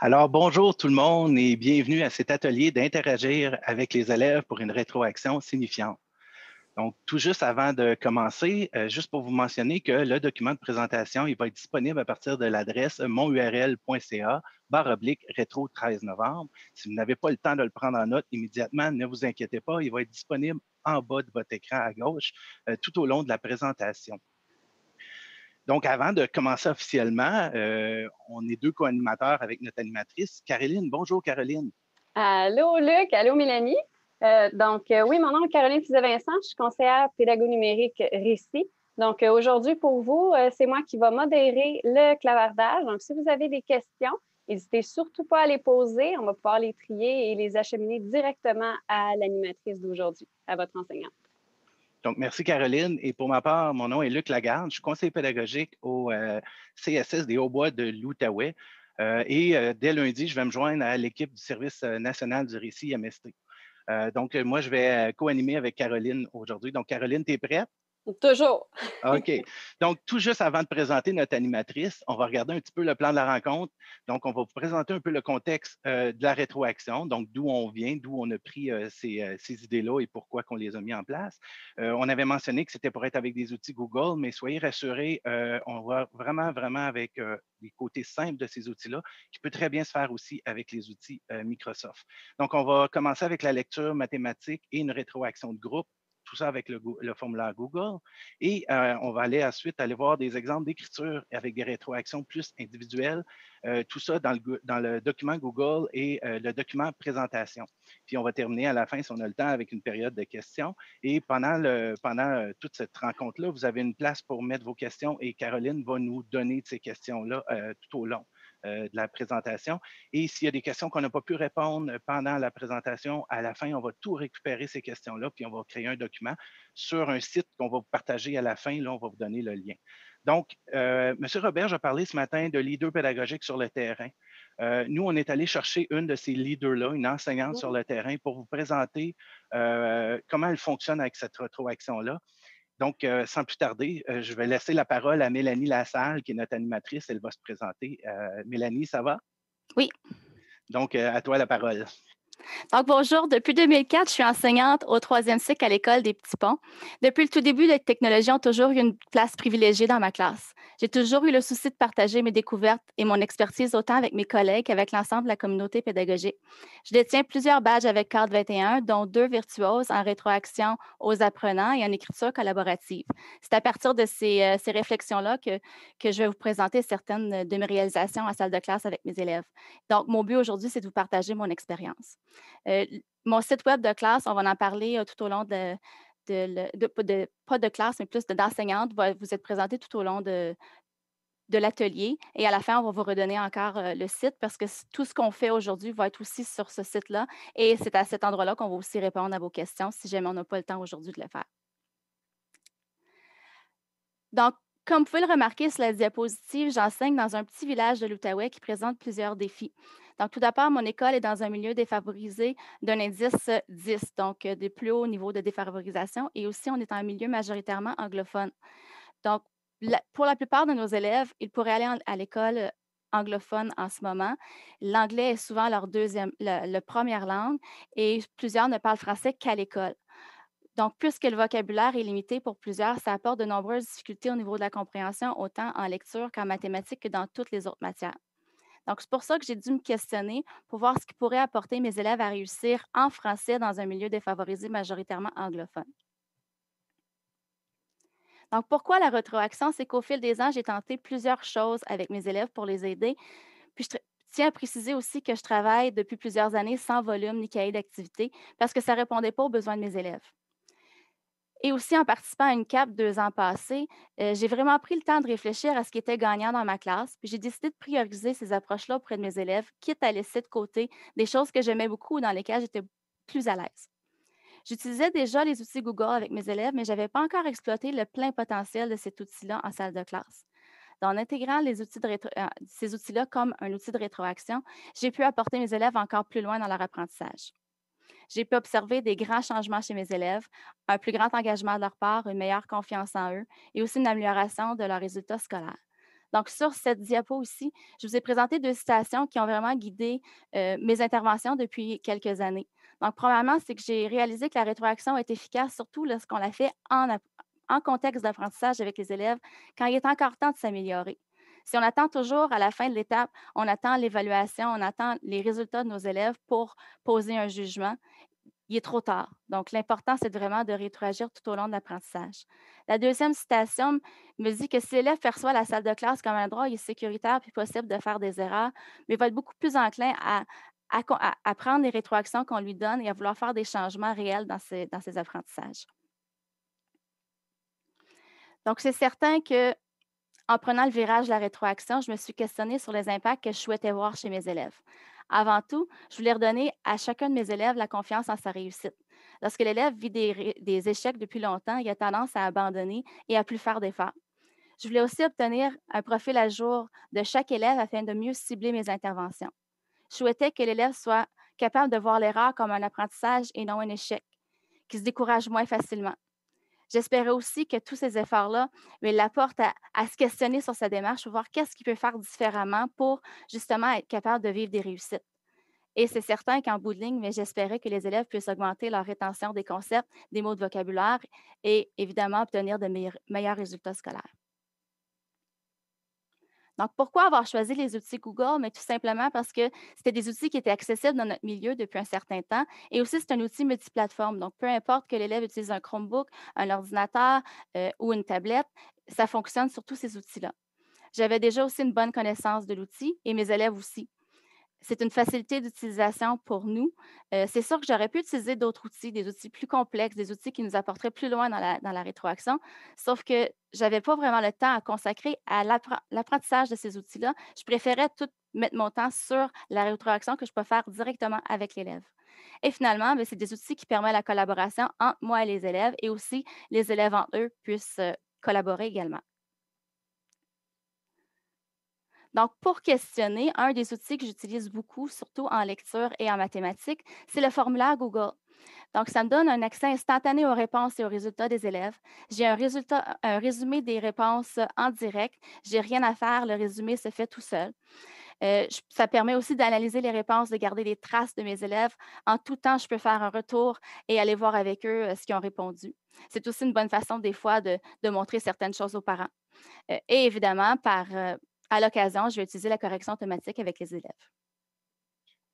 Alors, bonjour tout le monde et bienvenue à cet atelier d'interagir avec les élèves pour une rétroaction signifiante. Donc, tout juste avant de commencer, euh, juste pour vous mentionner que le document de présentation, il va être disponible à partir de l'adresse monurl.ca barre oblique rétro 13 novembre. Si vous n'avez pas le temps de le prendre en note immédiatement, ne vous inquiétez pas, il va être disponible en bas de votre écran à gauche euh, tout au long de la présentation. Donc, avant de commencer officiellement, euh, on est deux co-animateurs avec notre animatrice, Caroline. Bonjour, Caroline. Allô, Luc. Allô, Mélanie. Euh, donc, euh, oui, mon nom est Caroline Fizet-Vincent. Je suis conseillère pédago-numérique Récit. Donc, aujourd'hui, pour vous, c'est moi qui va modérer le clavardage. Donc, si vous avez des questions, n'hésitez surtout pas à les poser. On va pouvoir les trier et les acheminer directement à l'animatrice d'aujourd'hui, à votre enseignante. Donc, merci Caroline. Et pour ma part, mon nom est Luc Lagarde. Je suis conseiller pédagogique au euh, CSS des Hauts-Bois de l'Outaouais. Euh, et euh, dès lundi, je vais me joindre à l'équipe du Service national du récit MST. donc, moi, je vais co-animer avec Caroline aujourd'hui. Donc, Caroline, tu es prête? Toujours. OK. Donc, tout juste avant de présenter notre animatrice, on va regarder un petit peu le plan de la rencontre. Donc, on va vous présenter un peu le contexte euh, de la rétroaction, donc d'où on vient, d'où on a pris euh, euh, ces, idées-là et pourquoi on les a mis en place. on avait mentionné que c'était pour être avec des outils Google, mais soyez rassurés, on va vraiment, vraiment avec les côtés simples de ces outils-là, qui peut très bien se faire aussi avec les outils Microsoft. Donc, on va commencer avec la lecture mathématique et une rétroaction de groupe ça avec le, formulaire Google. Et euh, on va aller ensuite aller voir des exemples d'écriture avec des rétroactions plus individuelles. Euh, tout ça dans le, document Google et euh, le document présentation. Puis on va terminer à la fin, si on a le temps, avec une période de questions. Et pendant, pendant toute cette rencontre-là, vous avez une place pour mettre vos questions et Caroline va nous donner ces questions-là tout au long. Euh, de la présentation. Et s'il y a des questions qu'on n'a pas pu répondre pendant la présentation, à la fin, on va tout récupérer ces questions-là, puis on va créer un document sur un site qu'on va vous partager à la fin. Là, on va vous donner le lien. Donc, euh, M. Robert, j'ai parlé ce matin de leaders pédagogiques sur le terrain. Euh, nous, on est allé chercher une de ces leaders-là, une enseignante sur oh. le terrain, pour vous présenter comment elle fonctionne avec cette rétroaction-là. Donc, euh, sans plus tarder, euh, je vais laisser la parole à Mélanie Lassalle, qui est notre animatrice. Elle va se présenter. Euh, Mélanie, ça va? Oui. Donc, à toi la parole. Donc, bonjour. Depuis 2004, je suis enseignante au troisième cycle à l'école des Petits Ponts. Depuis le tout début, les technologies ont toujours eu une place privilégiée dans ma classe. J'ai toujours eu le souci de partager mes découvertes et mon expertise autant avec mes collègues qu'avec l'ensemble de la communauté pédagogique. Je détiens plusieurs badges avec CARD 21, dont deux virtuoses en rétroaction aux apprenants et en écriture collaborative. C'est à partir de euh, ces, réflexions-là que, que je vais vous présenter certaines de mes réalisations en salle de classe avec mes élèves. Donc, mon but aujourd'hui, c'est de vous partager mon expérience. Euh, mon site web de classe, on va en parler euh, tout au long de, pas de classe, mais plus d'enseignante, vous être présenté tout au long de, l'atelier. Et à la fin, on va vous redonner encore euh, le site parce que tout ce qu'on fait aujourd'hui va être aussi sur ce site-là. Et c'est à cet endroit-là qu'on va aussi répondre à vos questions si jamais on n'a pas le temps aujourd'hui de le faire. Donc, comme vous pouvez le remarquer sur la diapositive, j'enseigne dans un petit village de l'Outaouais qui présente plusieurs défis. Donc, tout d'abord, mon école est dans un milieu défavorisé d'un indice 10, euh, donc euh, des plus hauts niveaux de défavorisation. Et aussi, on est en milieu majoritairement anglophone. Donc, pour la plupart de nos élèves, ils pourraient aller à l'école euh, anglophone en ce moment. L'anglais est souvent leur deuxième, la première langue et plusieurs ne parlent français qu'à l'école. Donc, puisque le vocabulaire est limité pour plusieurs, ça apporte de nombreuses difficultés au niveau de la compréhension, autant en lecture qu'en mathématiques que dans toutes les autres matières. Donc, c'est pour ça que j'ai dû me questionner pour voir ce qui pourrait apporter mes élèves à réussir en français dans un milieu défavorisé majoritairement anglophone. Donc, pourquoi la rétroaction? C'est qu'au fil des ans, j'ai tenté plusieurs choses avec mes élèves pour les aider. Puis, je tiens à préciser aussi que je travaille depuis plusieurs années sans volume ni cahier d'activité parce que ça ne répondait pas aux besoins de mes élèves. Et aussi en participant à une CAP deux ans passés, euh, j'ai vraiment pris le temps de réfléchir à ce qui était gagnant dans ma classe, puis j'ai décidé de prioriser ces approches-là auprès de mes élèves, quitte à laisser de côté des choses que j'aimais beaucoup ou dans lesquelles j'étais plus à l'aise. J'utilisais déjà les outils Google avec mes élèves, mais je n'avais pas encore exploité le plein potentiel de cet outil-là en salle de classe. En intégrant les outils euh, ces outils-là comme un outil de rétroaction, j'ai pu apporter mes élèves encore plus loin dans leur apprentissage. J'ai pu observer des grands changements chez mes élèves, un plus grand engagement de leur part, une meilleure confiance en eux et aussi une amélioration de leurs résultats scolaires. Donc, sur cette diapo aussi, je vous ai présenté deux citations qui ont vraiment guidé euh, mes interventions depuis quelques années. Donc, premièrement, c'est que j'ai réalisé que la rétroaction est efficace, surtout lorsqu'on la fait en, en contexte d'apprentissage avec les élèves, quand il est encore temps de s'améliorer. Si on attend toujours à la fin de l'étape, on attend l'évaluation, on attend les résultats de nos élèves pour poser un jugement, il est trop tard. Donc, l'important, c'est vraiment de rétroagir tout au long de l'apprentissage. La deuxième citation me dit que si l'élève perçoit la salle de classe comme un droit, il est sécuritaire et possible de faire des erreurs, mais va être beaucoup plus enclin à, prendre les rétroactions qu'on lui donne et à vouloir faire des changements réels dans dans ses apprentissages. Donc, c'est certain que en prenant le virage de la rétroaction, je me suis questionnée sur les impacts que je souhaitais voir chez mes élèves. Avant tout, je voulais redonner à chacun de mes élèves la confiance en sa réussite. Lorsque l'élève vit des, échecs depuis longtemps, il a tendance à abandonner et à plus faire d'efforts. Je voulais aussi obtenir un profil à jour de chaque élève afin de mieux cibler mes interventions. Je souhaitais que l'élève soit capable de voir l'erreur comme un apprentissage et non un échec, qu'il se décourage moins facilement. J'espérais aussi que tous ces efforts-là l'apportent à, à se questionner sur sa démarche, voir qu'est-ce qu'il peut faire différemment pour justement être capable de vivre des réussites. Et c'est certain qu'en bout de ligne, mais j'espérais que les élèves puissent augmenter leur rétention des concepts, des mots de vocabulaire et évidemment obtenir de meilleurs résultats scolaires. Donc, pourquoi avoir choisi les outils Google? Mais tout simplement parce que c'était des outils qui étaient accessibles dans notre milieu depuis un certain temps. Et aussi, c'est un outil multiplateforme. Donc, peu importe que l'élève utilise un Chromebook, un ordinateur euh, ou une tablette, ça fonctionne sur tous ces outils-là. J'avais déjà aussi une bonne connaissance de l'outil et mes élèves aussi c'est une facilité d'utilisation pour nous. Euh, c'est sûr que j'aurais pu utiliser d'autres outils, des outils plus complexes, des outils qui nous apporteraient plus loin dans la, rétroaction, sauf que je n'avais pas vraiment le temps à consacrer à l'apprentissage de ces outils-là. Je préférais tout mettre mon temps sur la rétroaction que je peux faire directement avec l'élève. Et finalement, ben, c'est des outils qui permettent la collaboration entre moi et les élèves et aussi les élèves en eux puissent euh, collaborer également. Donc, pour questionner, un des outils que j'utilise beaucoup, surtout en lecture et en mathématiques, c'est le formulaire Google. Donc, ça me donne un accès instantané aux réponses et aux résultats des élèves. J'ai un, résultat, un résumé des réponses en direct. J'ai rien à faire. Le résumé se fait tout seul. Euh, ça permet aussi d'analyser les réponses, de garder des traces de mes élèves. En tout temps, je peux faire un retour et aller voir avec eux euh, ce qu'ils ont répondu. C'est aussi une bonne façon, des fois, de, montrer certaines choses aux parents. Euh, et évidemment, par, à l'occasion, je vais utiliser la correction automatique avec les élèves.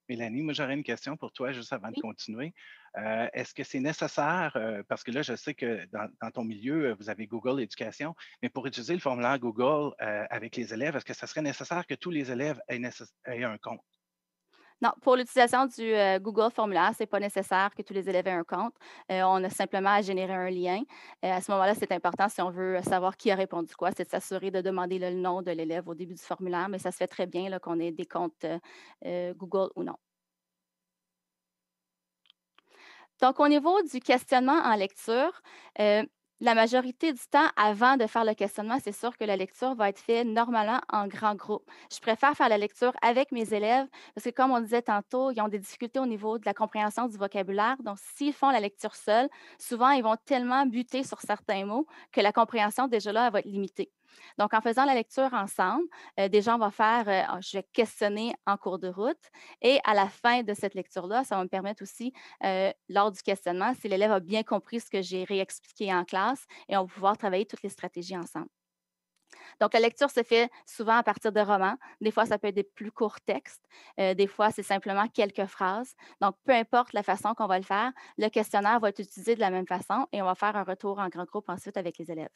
Mélanie, moi j'aurais une question pour toi juste avant de continuer. Euh, est-ce que c'est nécessaire, euh, parce que là je sais que dans, ton milieu, euh, vous avez Google Éducation, mais pour utiliser le formulaire Google avec les élèves, est-ce que ça serait nécessaire que tous les élèves aient un compte? Non, pour l'utilisation du euh, Google formulaire, ce n'est pas nécessaire que tous les élèves aient un compte. Euh, on a simplement à générer un lien. Euh, à ce moment-là, c'est important si on veut savoir qui a répondu quoi, c'est de s'assurer de demander le nom de l'élève au début du formulaire, mais ça se fait très bien qu'on ait des comptes Google ou non. Donc, au niveau du questionnement en lecture, la majorité du temps, avant de faire le questionnement, c'est sûr que la lecture va être faite normalement en grand groupe. Je préfère faire la lecture avec mes élèves parce que, comme on disait tantôt, ils ont des difficultés au niveau de la compréhension du vocabulaire. Donc, s'ils font la lecture seuls, souvent, ils vont tellement buter sur certains mots que la compréhension, déjà là, va être limitée. Donc, en faisant la lecture ensemble, des euh, déjà, on va faire, euh, je vais questionner en cours de route. Et à la fin de cette lecture-là, ça va me permettre aussi, euh, lors du questionnement, si l'élève a bien compris ce que j'ai réexpliqué en classe, et on va pouvoir travailler toutes les stratégies ensemble. Donc, la lecture se fait souvent à partir de romans. Des fois, ça peut être des plus courts textes. des fois, c'est simplement quelques phrases. Donc, peu importe la façon qu'on va le faire, le questionnaire va être utilisé de la même façon et on va faire un retour en grand groupe ensuite avec les élèves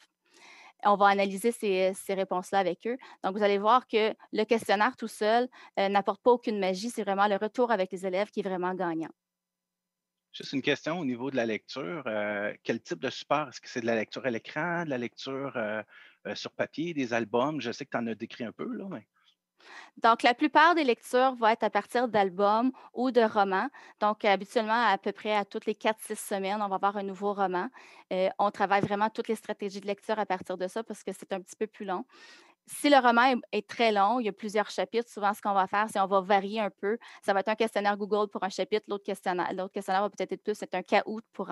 on va analyser ces, réponses-là avec eux. Donc, vous allez voir que le questionnaire tout seul euh, n'apporte pas aucune magie. C'est vraiment le retour avec les élèves qui est vraiment gagnant. Juste une question au niveau de la lecture. Euh, quel type de support? Est-ce que c'est de la lecture à l'écran, de la lecture euh, sur papier, des albums? Je sais que tu en as décrit un peu, là, mais... Donc, la plupart des lectures vont être à partir d'albums ou de romans. Donc, habituellement, à peu près à toutes les 4-6 semaines, on va avoir un nouveau roman. Euh, on travaille vraiment toutes les stratégies de lecture à partir de ça parce que c'est un petit peu plus long si le roman est très long, il y a plusieurs chapitres, souvent ce qu'on va faire, c'est on va varier un peu. Ça va être un questionnaire Google pour un chapitre, l'autre questionnaire, questionnaire va peut-être être plus, c'est un caout pour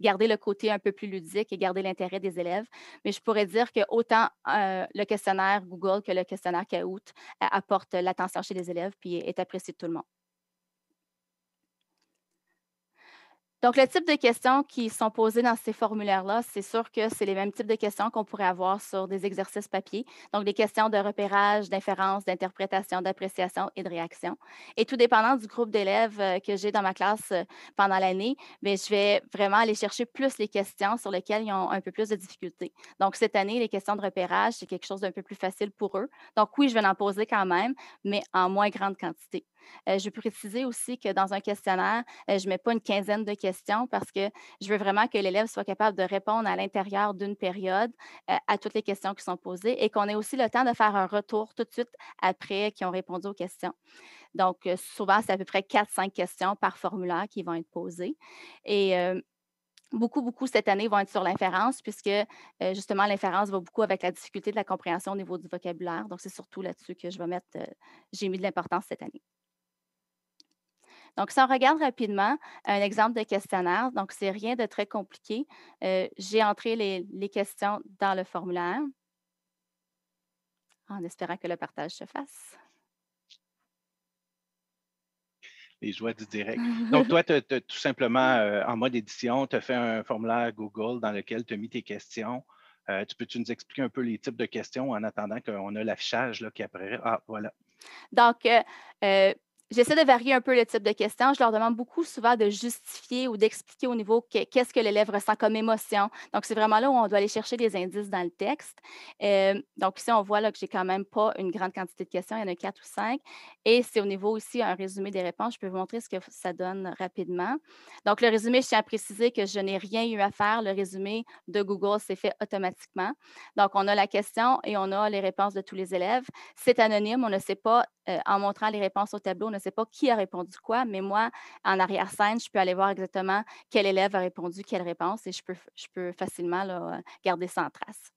garder le côté un peu plus ludique et garder l'intérêt des élèves. Mais je pourrais dire que autant euh, le questionnaire Google que le questionnaire caout euh, apporte l'attention chez les élèves puis est apprécié de tout le monde. Donc, le type de questions qui sont posées dans ces formulaires-là, c'est sûr que c'est les mêmes types de questions qu'on pourrait avoir sur des exercices papier. Donc, des questions de repérage, d'inférence, d'interprétation, d'appréciation et de réaction. Et tout dépendant du groupe d'élèves euh, que j'ai dans ma classe euh, pendant l'année, mais ben, je vais vraiment aller chercher plus les questions sur lesquelles ils ont un peu plus de difficultés. Donc, cette année, les questions de repérage, c'est quelque chose d'un peu plus facile pour eux. Donc, oui, je vais en poser quand même, mais en moins grande quantité. Euh, je vais préciser aussi que dans un questionnaire, je mets pas une quinzaine de questions parce que je veux vraiment que l'élève soit capable de répondre à l'intérieur d'une période euh, à toutes les questions qui sont posées et qu'on ait aussi le temps de faire un retour tout de suite après qu'ils ont répondu aux questions. Donc, euh, souvent, c'est à peu près 4-5 questions par formulaire qui vont être posées. Et euh, beaucoup, beaucoup cette année vont être sur l'inférence, puisque justement, l'inférence va beaucoup avec la difficulté de la compréhension au niveau du vocabulaire. Donc, c'est surtout là-dessus que je vais mettre, j'ai mis de l'importance cette année. Donc, si on regarde rapidement un exemple de questionnaire, donc c'est rien de très compliqué. Euh, j'ai entré les, questions dans le formulaire en espérant que le partage se fasse. Les joies du direct. Donc, toi, tu tout simplement, euh, en mode édition, tu as fait un formulaire Google dans lequel tu as mis tes questions. Euh, tu peux-tu nous expliquer un peu les types de questions en attendant qu'on a l'affichage qui apparaît? Ah, voilà. Donc, J'essaie de varier un peu le type de questions. Je leur demande beaucoup souvent de justifier ou d'expliquer au niveau qu'est-ce que l'élève ressent comme émotion. Donc, c'est vraiment là où on doit aller chercher des indices dans le texte. Euh, donc, ici, on voit là, que j'ai quand même pas une grande quantité de questions. Il y en a quatre ou cinq. Et c'est au niveau aussi un résumé des réponses. Je peux vous montrer ce que ça donne rapidement. Donc, le résumé, je tiens à préciser que je n'ai rien eu à faire. Le résumé de Google s'est fait automatiquement. Donc, on a la question et on a les réponses de tous les élèves. C'est anonyme. On ne sait pas, euh, en montrant les réponses au tableau, je ne sais pas qui a répondu quoi, mais moi, en arrière-scène, je peux aller voir exactement quel élève a répondu quelle réponse et je peux, facilement garder ça en trace.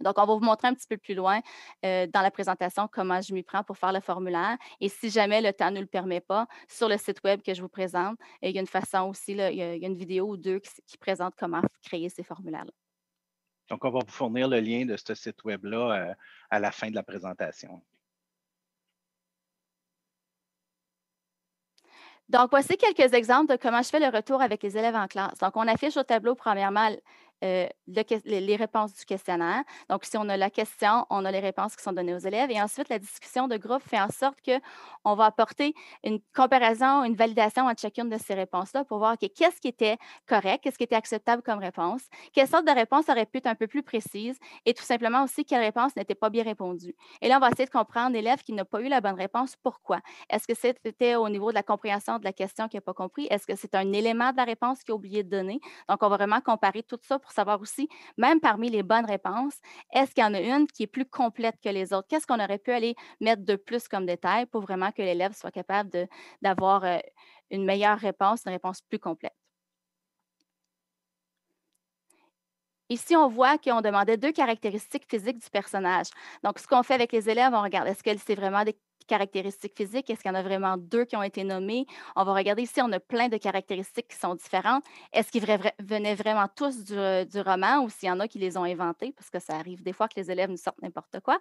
Donc, on va vous montrer un petit peu plus loin euh, dans la présentation comment je m'y prends pour faire le formulaire. Et si jamais le temps ne le permet pas, sur le site web que je vous présente, euh, il y a une façon aussi, il, y a, une vidéo ou deux qui, présente comment créer ces formulaires-là. Donc, on va vous fournir le lien de ce site web-là euh, à la fin de la présentation. Donc, voici quelques exemples de comment je fais le retour avec les élèves en classe. Donc, on affiche au tableau, premièrement, euh, les réponses du questionnaire. Donc, si on a la question, on a les réponses qui sont données aux élèves. Et ensuite, la discussion de groupe fait en sorte qu'on va apporter une comparaison, une validation à chacune de ces réponses-là pour voir qu'est-ce qui était correct, qu'est-ce qui était acceptable comme réponse, quelle sorte de réponse aurait pu être un peu plus précise et tout simplement aussi quelle réponse n'était pas bien répondue. Et là, on va essayer de comprendre l'élève qui n'a pas eu la bonne réponse, pourquoi. Est-ce que c'était au niveau de la compréhension de la question qui n'a pas compris? Est-ce que c'est un élément de la réponse qui a oublié de donner? Donc, on va vraiment comparer tout ça pour savoir aussi, même parmi les bonnes réponses, est-ce qu'il y en a une qui est plus complète que les autres? Qu'est-ce qu'on aurait pu aller mettre de plus comme détail pour vraiment que l'élève soit capable d'avoir euh, une meilleure réponse, une réponse plus complète? Ici, on voit qu'on demandait deux caractéristiques physiques du personnage. Donc, ce qu'on fait avec les élèves, on regarde est-ce que c'est vraiment des caractéristiques physiques? Est-ce qu'il y en a vraiment deux qui ont été nommés On va regarder ici, on a plein de caractéristiques qui sont différentes. Est-ce qu'ils venaient vraiment tous du, euh, du roman ou s'il y en a qui les ont inventés Parce que ça arrive des fois que les élèves nous sortent n'importe quoi.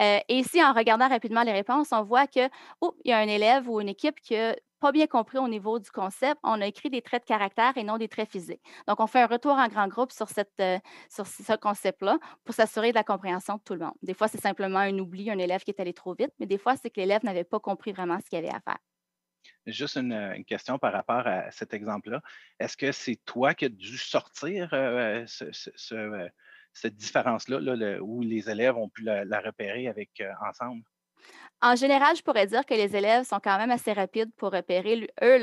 Euh, et ici, en regardant rapidement les réponses, on voit que, oh, il y a un élève ou une équipe qui a pas bien compris au niveau du concept, on a écrit des traits de caractère et non des traits physiques. Donc, on fait un retour en grand groupe sur, cette, euh, sur ce concept-là pour s'assurer de la compréhension de tout le monde. Des fois, c'est simplement un oubli, un élève qui est allé trop vite, mais des fois, c'est que l'élève n'avait pas compris vraiment ce qu'il avait à faire. Juste une, euh, question par rapport à cet exemple-là. Est-ce que c'est toi qui as dû sortir euh, cette différence-là où les élèves ont pu la, repérer avec ensemble? En général, je pourrais dire que les élèves sont quand même assez rapides pour repérer. Eux,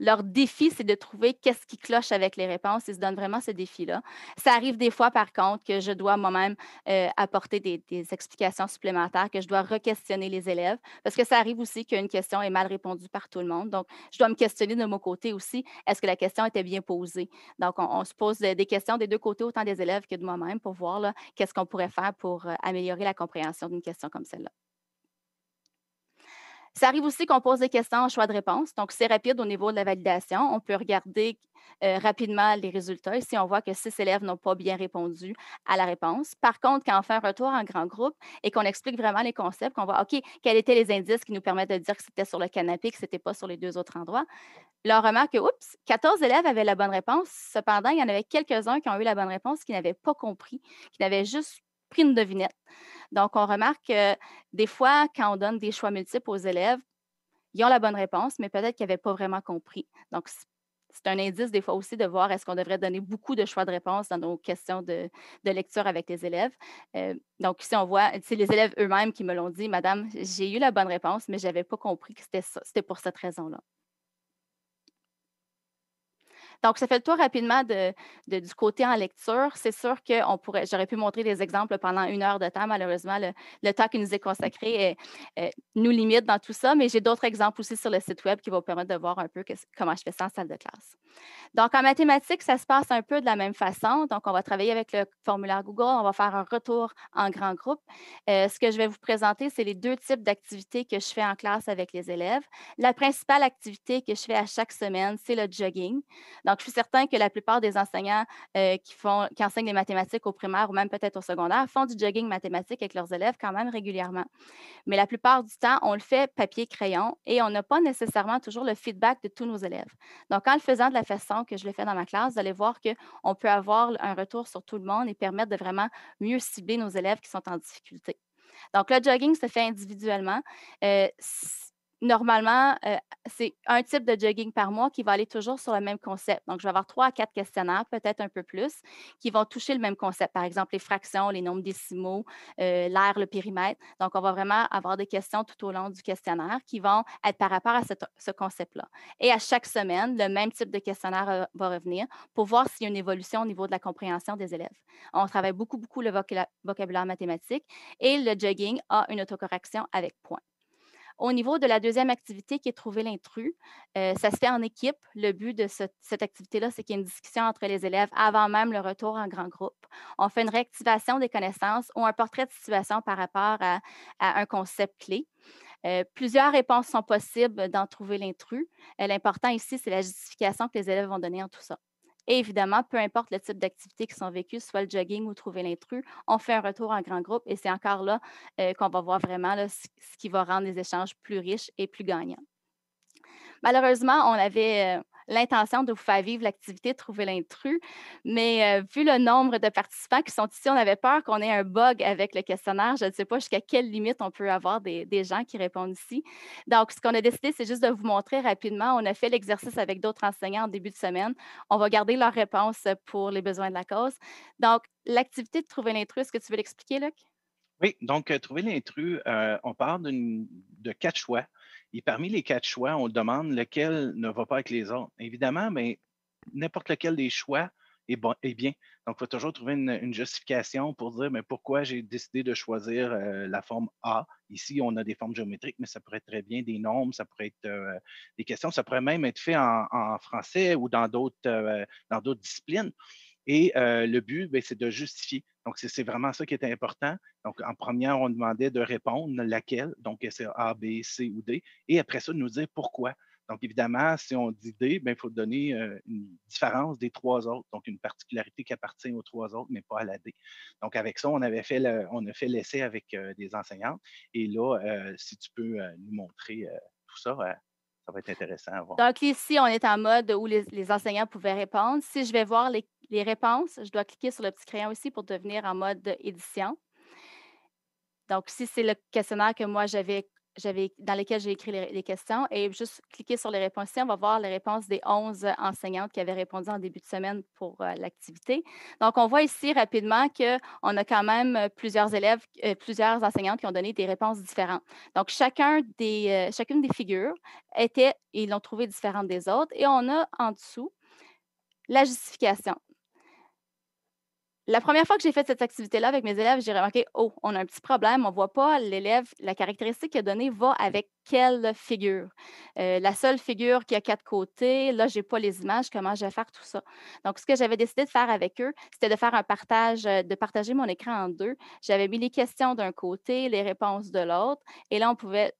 leur défi, c'est de trouver qu'est-ce qui cloche avec les réponses. Ils se donnent vraiment ce défi-là. Ça arrive des fois, par contre, que je dois moi-même euh, apporter des, explications supplémentaires, que je dois re-questionner les élèves, parce que ça arrive aussi qu'une question est mal répondue par tout le monde. Donc, je dois me questionner de mon côté aussi. Est-ce que la question était bien posée? Donc, on, on se pose des questions des deux côtés, autant des élèves que de moi-même, pour voir qu'est-ce qu'on pourrait faire pour euh, améliorer la compréhension d'une question comme celle-là. Ça arrive aussi qu'on pose des questions en choix de réponse. Donc, c'est rapide au niveau de la validation. On peut regarder euh, rapidement les résultats si on voit que six élèves n'ont pas bien répondu à la réponse. Par contre, quand on fait un retour en grand groupe et qu'on explique vraiment les concepts, qu'on voit, OK, quels étaient les indices qui nous permettent de dire que c'était sur le canapé, que ce n'était pas sur les deux autres endroits, là, on remarque que, oups, 14 élèves avaient la bonne réponse. Cependant, il y en avait quelques-uns qui ont eu la bonne réponse, qui n'avaient pas compris, qui n'avaient juste une devinette. Donc, on remarque que des fois, quand on donne des choix multiples aux élèves, ils ont la bonne réponse, mais peut-être qu'ils n'avaient pas vraiment compris. Donc, c'est un indice des fois aussi de voir est-ce qu'on devrait donner beaucoup de choix de réponse dans nos questions de, lecture avec les élèves. Euh, donc, ici, on voit, c'est les élèves eux-mêmes qui me l'ont dit, Madame, j'ai eu la bonne réponse, mais je n'avais pas compris que c'était pour cette raison-là. Donc, ça fait le tour rapidement de, du côté en lecture. C'est sûr que pourrait, j'aurais pu montrer des exemples pendant une heure de temps. Malheureusement, le, temps qui nous est consacré nous limite dans tout ça, mais j'ai d'autres exemples aussi sur le site Web qui vont permettre de voir un peu que, comment je fais ça en salle de classe. Donc, en mathématiques, ça se passe un peu de la même façon. Donc, on va travailler avec le formulaire Google, on va faire un retour en grand groupe. Euh, ce que je vais vous présenter, c'est les deux types d'activités que je fais en classe avec les élèves. La principale activité que je fais à chaque semaine, c'est le jogging. Donc, je suis certain que la plupart des enseignants euh, qui, font, enseignent les mathématiques au primaire ou même peut-être au secondaire font du jogging mathématique avec leurs élèves quand même régulièrement. Mais la plupart du temps, on le fait papier-crayon et on n'a pas nécessairement toujours le feedback de tous nos élèves. Donc, en le faisant de la façon que je le fais dans ma classe, vous allez voir qu'on peut avoir un retour sur tout le monde et permettre de vraiment mieux cibler nos élèves qui sont en difficulté. Donc, le jogging se fait individuellement. Euh, normalement, euh, c'est un type de jogging par mois qui va aller toujours sur le même concept. Donc, je vais avoir trois à quatre questionnaires, peut-être un peu plus, qui vont toucher le même concept. Par exemple, les fractions, les nombres décimaux, euh, l'air, le périmètre. Donc, on va vraiment avoir des questions tout au long du questionnaire qui vont être par rapport à ce concept-là. Et à chaque semaine, le même type de questionnaire euh, va revenir pour voir s'il y a une évolution au niveau de la compréhension des élèves. On travaille beaucoup, beaucoup le vocabulaire mathématique et le jogging a une autocorrection avec points. Au niveau de la deuxième activité qui est trouver l'intrus, euh, ça se fait en équipe. Le but de cette activité-là, c'est qu'il y ait une discussion entre les élèves avant même le retour en grand groupe. On fait une réactivation des connaissances ou un portrait de situation par rapport à, un concept clé. Euh, plusieurs réponses sont possibles dans trouver l'intrus. Euh, l'important ici, c'est la justification que les élèves vont donner en tout ça. Et évidemment, peu importe le type d'activité qui sont vécues, soit le jogging ou trouver l'intrus, on fait un retour en grand groupe et c'est encore là euh, qu'on va voir vraiment ce qui va rendre les échanges plus riches et plus gagnants. Malheureusement, on avait, euh, l'intention de vous faire vivre l'activité Trouver l'intrus. Mais euh, vu le nombre de participants qui sont ici, on avait peur qu'on ait un bug avec le questionnaire. Je ne sais pas jusqu'à quelle limite on peut avoir des, gens qui répondent ici. Donc, ce qu'on a décidé, c'est juste de vous montrer rapidement. On a fait l'exercice avec d'autres enseignants en début de semaine. On va garder leurs réponses pour les besoins de la cause. Donc, l'activité de Trouver l'intrus, est-ce que tu veux l'expliquer, Luc? Oui, donc, euh, Trouver l'intrus, euh, on parle de quatre choix. Et parmi les quatre choix, on demande lequel ne va pas avec les autres. Évidemment, mais ben, n'importe lequel des choix est, bon, bien. Donc, il faut toujours trouver une, justification pour dire mais ben, pourquoi j'ai décidé de choisir euh, la forme A. Ici, on a des formes géométriques, mais ça pourrait être très bien des nombres, ça pourrait être euh, des questions, ça pourrait même être fait en, français ou dans d'autres euh, disciplines. Et le but, ben, c'est de justifier. Donc, c'est vraiment ça qui est important. Donc, en première, on demandait de répondre laquelle, donc c'est A, B, C ou D, et après ça, de nous dire pourquoi. Donc, évidemment, si on dit D, ben, il faut donner une différence des trois autres, donc une particularité qui appartient aux trois autres, mais pas à la D. Donc, avec ça, on avait fait on a fait l'essai avec des enseignantes. Et là, si tu peux nous montrer tout ça, ça va être intéressant à voir. Donc, ici, on est en mode où les, enseignants pouvaient répondre. Si je vais voir les les réponses, je dois cliquer sur le petit crayon ici pour devenir en mode édition. Donc, ici, c'est le questionnaire que moi j'avais dans lequel j'ai écrit les, questions et juste cliquer sur les réponses ici, on va voir les réponses des 11 enseignantes qui avaient répondu en début de semaine pour euh, l'activité. Donc, on voit ici rapidement qu'on a quand même euh, plusieurs élèves, euh, plusieurs enseignantes qui ont donné des réponses différentes. Donc, chacun des, chacune des figures était, ils l'ont trouvée différente des autres et on a en dessous la justification. La première fois que j'ai fait cette activité-là avec mes élèves, j'ai remarqué, oh, on a un petit problème, on ne voit pas l'élève, la caractéristique qu'il a donnée va avec quelle figure. Euh, la seule figure qui a quatre côtés, là, je n'ai pas les images, comment je vais faire tout ça. Donc, ce que j'avais décidé de faire avec eux, c'était de faire un partage, euh, de partager mon écran en deux. J'avais mis les questions d'un côté, les réponses de l'autre, et là, on pouvait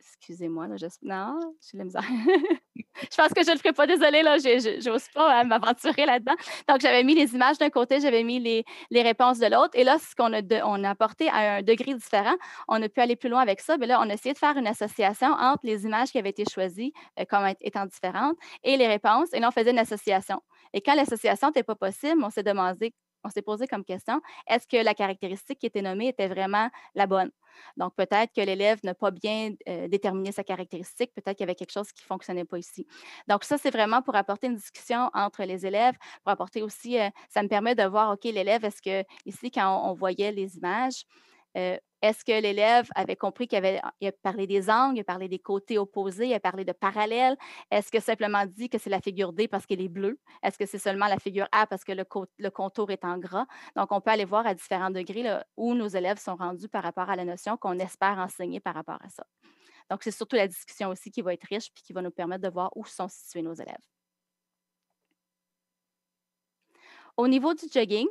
Excusez-moi, là, je... non, j'ai la misère. je pense que je ne le ferai pas, désolée, là, n'ose pas hein, m'aventurer là-dedans. Donc, j'avais mis les images d'un côté, j'avais mis les, réponses de l'autre. Et là, ce qu'on a, on apporté à un degré différent, on a pu aller plus loin avec ça. Mais ben là, on a essayé de faire une association entre les images qui avaient été choisies euh, comme étant différentes et les réponses. Et là, on faisait une association. Et quand l'association n'était pas possible, on s'est demandé on s'est posé comme question, est-ce que la caractéristique qui était nommée était vraiment la bonne? Donc, peut-être que l'élève n'a pas bien euh, déterminé sa caractéristique, peut-être qu'il y avait quelque chose qui ne fonctionnait pas ici. Donc, ça, c'est vraiment pour apporter une discussion entre les élèves, pour apporter aussi, euh, ça me permet de voir, OK, l'élève, est-ce que ici, quand on, voyait les images, euh, est-ce que l'élève avait compris qu'il avait a parlé des angles, il a parlé des côtés opposés, il a parlé de parallèles? Est-ce que simplement dit que c'est la figure D parce qu'elle est bleue? Est-ce que c'est seulement la figure A parce que le, le, contour est en gras? Donc, on peut aller voir à différents degrés où nos élèves sont rendus par rapport à la notion qu'on espère enseigner par rapport à ça. Donc, c'est surtout la discussion aussi qui va être riche puis qui va nous permettre de voir où sont situés nos élèves. Au niveau du jogging,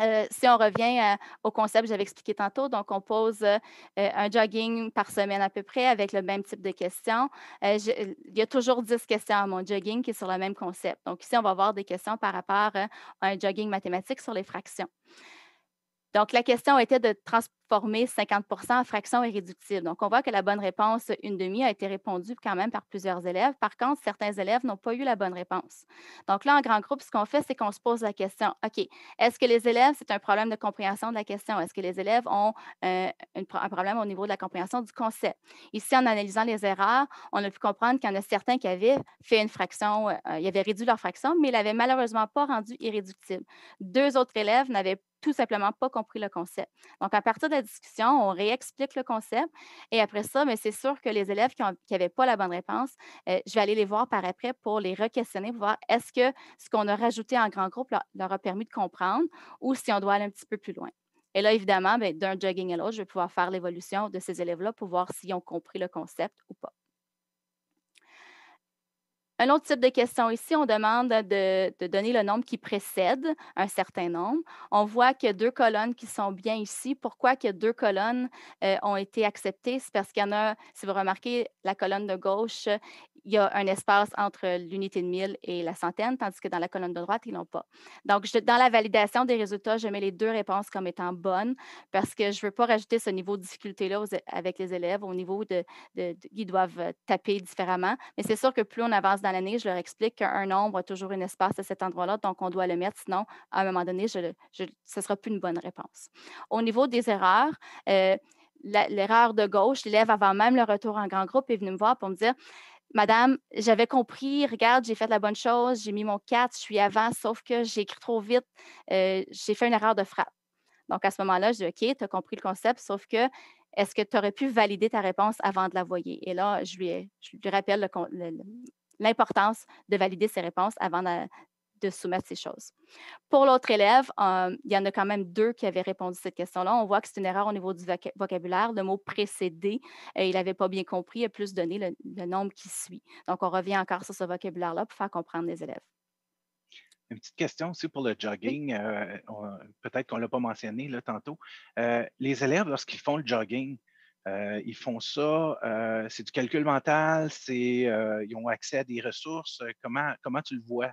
euh, si on revient euh, au concept que j'avais expliqué tantôt, donc on pose euh, un jogging par semaine à peu près avec le même type de questions. il y a toujours 10 questions à mon jogging qui est sur le même concept. Donc ici, on va avoir des questions par rapport à un jogging mathématique sur les fractions. Donc la question était de trans formé 50 en fractions irréductibles. Donc, on voit que la bonne réponse, une demi, a été répondue quand même par plusieurs élèves. Par contre, certains élèves n'ont pas eu la bonne réponse. Donc là, en grand groupe, ce qu'on fait, c'est qu'on se pose la question, OK, est-ce que les élèves, c'est un problème de compréhension de la question? Est-ce que les élèves ont euh, un problème au niveau de la compréhension du concept? Ici, en analysant les erreurs, on a pu comprendre qu'il y en a certains qui avaient fait une fraction, il euh, ils avaient réduit leur fraction, mais ils l'avaient malheureusement pas rendu irréductible. Deux autres élèves n'avaient tout simplement pas compris le concept. Donc, à partir de discussion, on réexplique le concept. Et après ça, mais c'est sûr que les élèves qui n'avaient pas la bonne réponse, euh, je vais aller les voir par après pour les re-questionner, pour voir est-ce que ce qu'on a rajouté en grand groupe leur, a permis de comprendre ou si on doit aller un petit peu plus loin. Et là, évidemment, ben, d'un jogging à l'autre, je vais pouvoir faire l'évolution de ces élèves-là pour voir s'ils ont compris le concept ou pas. Un autre type de question ici, on demande de, donner le nombre qui précède un certain nombre. On voit qu'il y a deux colonnes qui sont bien ici. Pourquoi que deux colonnes euh, ont été acceptées? C'est parce qu'il y en a, si vous remarquez, la colonne de gauche il y a un espace entre l'unité de 1000 et la centaine, tandis que dans la colonne de droite, ils n'ont pas. Donc, je, dans la validation des résultats, je mets les deux réponses comme étant bonnes parce que je ne veux pas rajouter ce niveau de difficulté-là avec les élèves au niveau de, de, ils doivent euh, taper différemment. Mais c'est sûr que plus on avance dans l'année, je leur explique qu'un nombre a toujours un espace à cet endroit-là, donc on doit le mettre, sinon, à un moment donné, je, ce ne sera plus une bonne réponse. Au niveau des erreurs, euh, l'erreur de gauche, l'élève avant même le retour en grand groupe est venu me voir pour me dire Madame, j'avais compris, regarde, j'ai fait la bonne chose, j'ai mis mon 4, je suis avant, sauf que j'ai écrit trop vite, euh, j'ai fait une erreur de frappe. Donc, à ce moment-là, je dis, OK, tu as compris le concept, sauf que est-ce que tu aurais pu valider ta réponse avant de la voyer? Et là, je lui, je lui rappelle l'importance de valider ses réponses avant de soumettre ces choses. Pour l'autre élève, euh, il y en a quand même deux qui avaient répondu à cette question-là. On voit que c'est une erreur au niveau du vocabulaire. Le mot précédé, euh, il n'avait pas bien compris et plus donné le, nombre qui suit. Donc, on revient encore sur ce vocabulaire-là pour faire comprendre les élèves. Une petite question aussi pour le jogging. Euh, peut-être qu'on ne l'a pas mentionné là, tantôt. les élèves, lorsqu'ils font le jogging, ils font ça, c'est du calcul mental, c'est, ils ont accès à des ressources. Comment, comment tu le vois,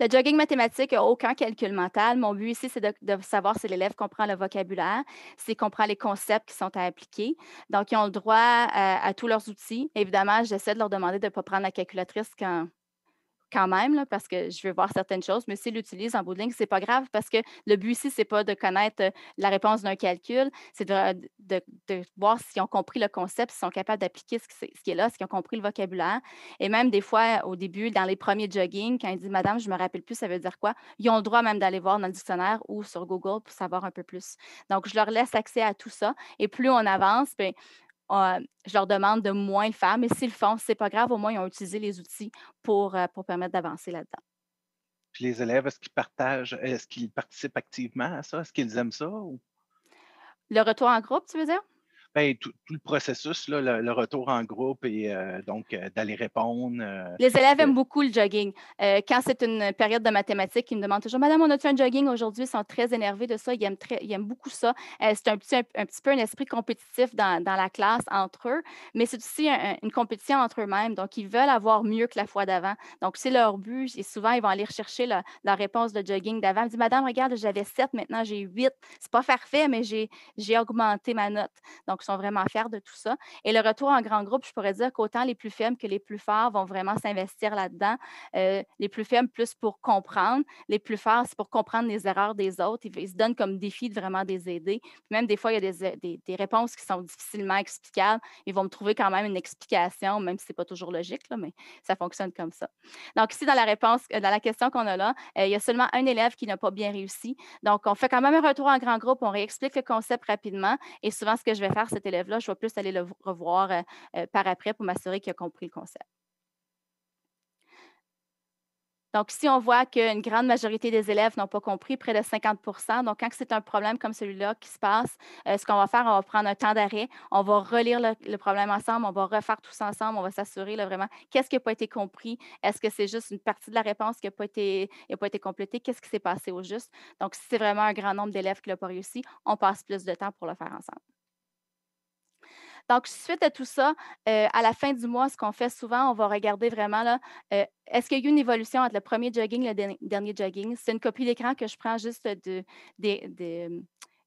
le jogging mathématique n'a aucun calcul mental. Mon but ici, c'est de, savoir si l'élève comprend le vocabulaire, s'il comprend les concepts qui sont à appliquer. Donc, ils ont le droit à, euh, à tous leurs outils. Évidemment, j'essaie de leur demander de ne pas prendre la calculatrice quand, quand même, là, parce que je veux voir certaines choses, mais s'ils l'utilisent en bout de ce n'est pas grave parce que le but ici, ce n'est pas de connaître euh, la réponse d'un calcul, c'est euh, de, voir s'ils ont compris le concept, s'ils sont capables d'appliquer ce, qui est là, s'ils ont compris le vocabulaire. Et même des fois, au début, dans les premiers jogging, quand ils disent « Madame, je ne me rappelle plus, ça veut dire quoi, ils ont le droit même d'aller voir dans le dictionnaire ou sur Google pour savoir un peu plus. Donc, je leur laisse accès à tout ça. Et plus on avance, bien, euh, je leur demande de moins le faire, mais s'ils le font, c'est pas grave, au moins ils ont utilisé les outils pour, euh, pour permettre d'avancer là-dedans. Puis les élèves, est-ce qu'ils partagent, est-ce qu'ils participent activement à ça? Est-ce qu'ils aiment ça? Le retour en groupe, tu veux dire? Ben, tout, le processus, le, retour en groupe et euh, donc euh, d'aller répondre. Euh, les élèves aiment beaucoup le jogging. quand c'est une période de mathématiques, ils me demandent toujours Madame, on a-tu un jogging aujourd'hui Ils sont très énervés de ça. Ils aiment, très, ils aiment beaucoup ça. c'est un petit, un, petit peu un esprit compétitif dans, dans la classe entre eux, mais c'est aussi une compétition entre eux-mêmes. Donc, ils veulent avoir mieux que la fois d'avant. Donc, c'est leur but. Et souvent, ils vont aller rechercher la réponse de jogging d'avant. Ils me Madame, regarde, j'avais 7, maintenant j'ai 8. C'est pas parfait, mais j'ai augmenté ma note. Donc, sont vraiment fiers de tout ça. Et le retour en grand groupe, je pourrais dire qu'autant les plus faibles que les plus forts vont vraiment s'investir là-dedans. Euh, les plus faibles, plus pour comprendre. Les plus forts, c'est pour comprendre les erreurs des autres. Ils, se donnent comme défi de vraiment les aider. même des fois, il y a des, réponses qui sont difficilement explicables. Ils vont me trouver quand même une explication, même si ce n'est pas toujours logique, là, mais ça fonctionne comme ça. Donc, ici, dans la réponse, euh, dans la question qu'on a là, euh, il y a seulement un élève qui n'a pas bien réussi. Donc, on fait quand même un retour en grand groupe, on réexplique le concept rapidement. Et souvent, ce que je vais faire, cet élève-là, je vais plus aller le revoir euh, euh, par après pour m'assurer qu'il a compris le concept. Donc, si on voit qu'une grande majorité des élèves n'ont pas compris, près de 50 donc quand c'est un problème comme celui-là qui se passe, euh, ce qu'on va faire, on va prendre un temps d'arrêt, on va relire le, problème ensemble, on va refaire tous ensemble, on va s'assurer vraiment qu'est-ce qui n'a pas été compris, est-ce que c'est juste une partie de la réponse qui n'a pas été, pas été complétée, qu'est-ce qui s'est passé au juste. Donc, si c'est vraiment un grand nombre d'élèves qui ne pas réussi, on passe plus de temps pour le faire ensemble. Donc, suite à tout ça, euh, à la fin du mois, ce qu'on fait souvent, on va regarder vraiment là, euh, est-ce qu'il y a eu une évolution entre le premier jogging et le dernier jogging? C'est une copie d'écran que je prends juste de,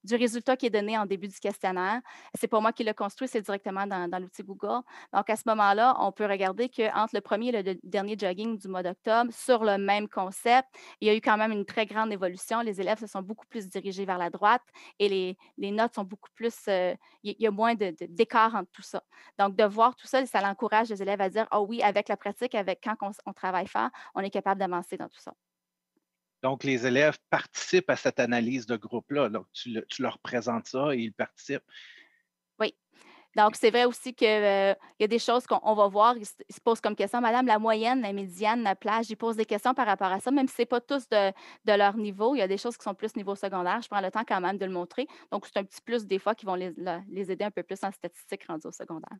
du résultat qui est donné en début du questionnaire. C'est pas moi qui l'ai construit, c'est directement dans, l'outil Google. Donc, à ce moment-là, on peut regarder qu'entre le premier et le dernier jogging du mois d'octobre, sur le même concept, il y a eu quand même une très grande évolution. Les élèves se sont beaucoup plus dirigés vers la droite et les, notes sont beaucoup plus, euh, il y a moins d'écart de, entre tout ça. Donc, de voir tout ça, ça l'encourage les élèves à dire, oh oui, avec la pratique, avec quand on, on travaille fort, on est capable d'avancer dans tout ça. Donc, les élèves participent à cette analyse de groupe-là. Donc, tu, leur présentes ça et ils participent. Oui. Donc, c'est vrai aussi qu'il euh, y a des choses qu'on va voir, ils se posent comme question. Madame, la moyenne, la médiane, la plage, ils posent des questions par rapport à ça, même si ce n'est pas tous de, leur niveau. Il y a des choses qui sont plus niveau secondaire. Je prends le temps quand même de le montrer. Donc, c'est un petit plus des fois qui vont les, aider un peu plus en statistiques rendues au secondaire.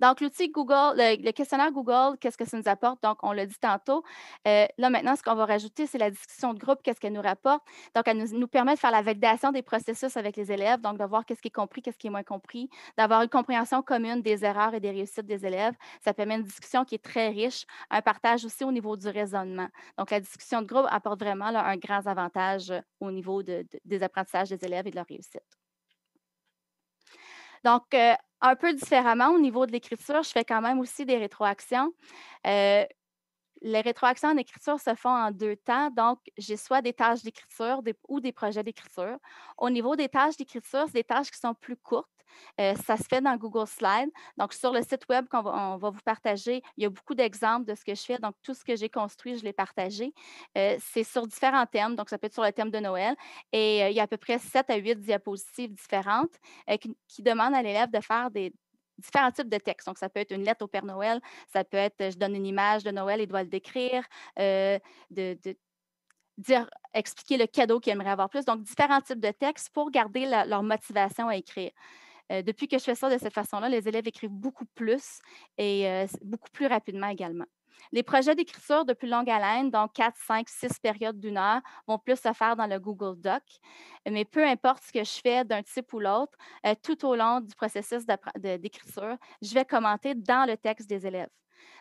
Donc, l'outil Google, le, questionnaire Google, qu'est-ce que ça nous apporte? Donc, on l'a dit tantôt. Euh, là, maintenant, ce qu'on va rajouter, c'est la discussion de groupe, qu'est-ce qu'elle nous rapporte. Donc, elle nous, permet de faire la validation des processus avec les élèves, donc de voir qu'est-ce qui est compris, qu'est-ce qui est moins compris, d'avoir une compréhension commune des erreurs et des réussites des élèves. Ça permet une discussion qui est très riche, un partage aussi au niveau du raisonnement. Donc, la discussion de groupe apporte vraiment un grand avantage au niveau des apprentissages des élèves et de leur réussite. Donc, euh, un peu différemment au niveau de l'écriture, je fais quand même aussi des rétroactions. Euh, les rétroactions en écriture se font en deux temps. Donc, j'ai soit des tâches d'écriture ou des projets d'écriture. Au niveau des tâches d'écriture, c'est des tâches qui sont plus courtes. Euh, ça se fait dans Google Slides. Donc, sur le site web qu'on va, vous partager, il y a beaucoup d'exemples de ce que je fais. Donc, tout ce que j'ai construit, je l'ai partagé. Euh, c'est sur différents thèmes. Donc, ça peut être sur le thème de Noël. Et euh, il y a à peu près 7 à 8 diapositives différentes qui, demandent à l'élève de faire des, différents types de textes. Donc, ça peut être une lettre au Père Noël, ça peut être je donne une image de Noël, il doit le décrire, de, dire, expliquer le cadeau qu'il aimerait avoir plus. Donc, différents types de textes pour garder leur motivation à écrire. Euh, depuis que je fais ça de cette façon-là, les élèves écrivent beaucoup plus et euh, beaucoup plus rapidement également. Les projets d'écriture de plus longue haleine, donc 4, 5, 6 périodes d'une heure, vont plus se faire dans le Google Doc. Mais peu importe ce que je fais d'un type ou l'autre, euh, tout au long du processus d'écriture, je vais commenter dans le texte des élèves.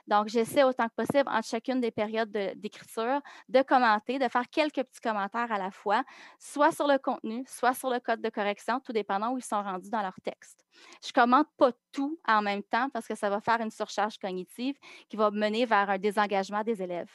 Donc, j'essaie autant que possible, en chacune des périodes d'écriture, de, commenter, de faire quelques petits commentaires à la fois, soit sur le contenu, soit sur le code de correction, tout dépendant où ils sont rendus dans leur texte. Je commente pas tout en même temps parce que ça va faire une surcharge cognitive qui va mener vers un désengagement des élèves.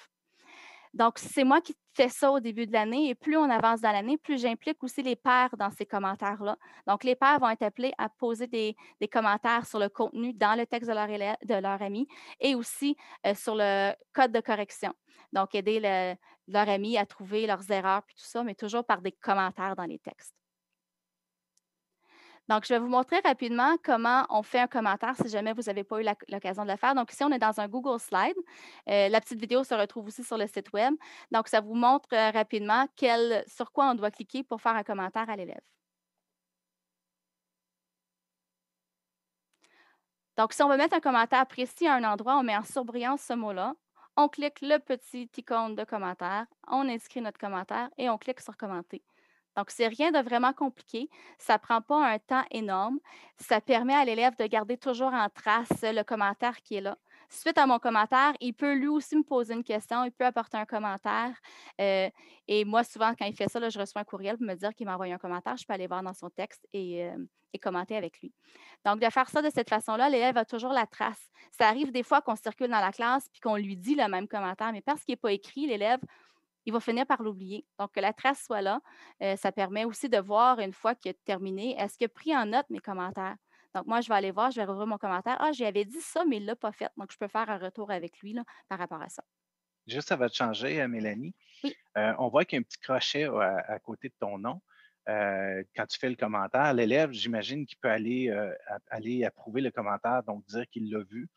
Donc, c'est moi qui fais ça au début de l'année et plus on avance dans l'année, plus j'implique aussi les pairs dans ces commentaires-là. Donc, les pères vont être appelés à poser des, commentaires sur le contenu dans le texte de leur, ami et aussi euh, sur le code de correction. Donc, aider leur ami à trouver leurs erreurs et tout ça, mais toujours par des commentaires dans les textes. Donc, je vais vous montrer rapidement comment on fait un commentaire si jamais vous n'avez pas eu l'occasion de le faire. Donc, ici, on est dans un Google Slide. Euh, la petite vidéo se retrouve aussi sur le site Web. Donc, ça vous montre euh, rapidement sur quoi on doit cliquer pour faire un commentaire à l'élève. Donc, si on veut mettre un commentaire précis à un endroit, on met en surbrillance ce mot-là. On clique le petit icône de commentaire, on inscrit notre commentaire et on clique sur commenter. Donc, c'est rien de vraiment compliqué. Ça ne prend pas un temps énorme. Ça permet à l'élève de garder toujours en trace le commentaire qui est là. Suite à mon commentaire, il peut lui aussi me poser une question, il peut apporter un commentaire. Euh, et moi, souvent, quand il fait ça, je reçois un courriel pour me dire qu'il m'a envoyé un commentaire. Je peux aller voir dans son texte euh, et, commenter avec lui. Donc, de faire ça de cette façon-là, l'élève a toujours la trace. Ça arrive des fois qu'on circule dans la classe puis qu'on lui dit le même commentaire, mais parce qu'il n'est pas écrit, l'élève il va finir par l'oublier. Donc, que la trace soit là, euh, ça permet aussi de voir une fois qu'il que terminé, est-ce que pris en note mes commentaires? Donc, moi, je vais aller voir, je vais rouvrir mon commentaire. Ah, j'avais dit ça, mais il ne l'a pas fait. Donc, je peux faire un retour avec lui par rapport à ça. Juste, ça va te changer, euh, Mélanie. Oui. Euh, on voit qu'il y a un petit crochet à, côté de ton nom. quand tu fais le commentaire, l'élève, j'imagine qu'il peut aller, aller approuver le commentaire, donc dire qu'il l'a vu.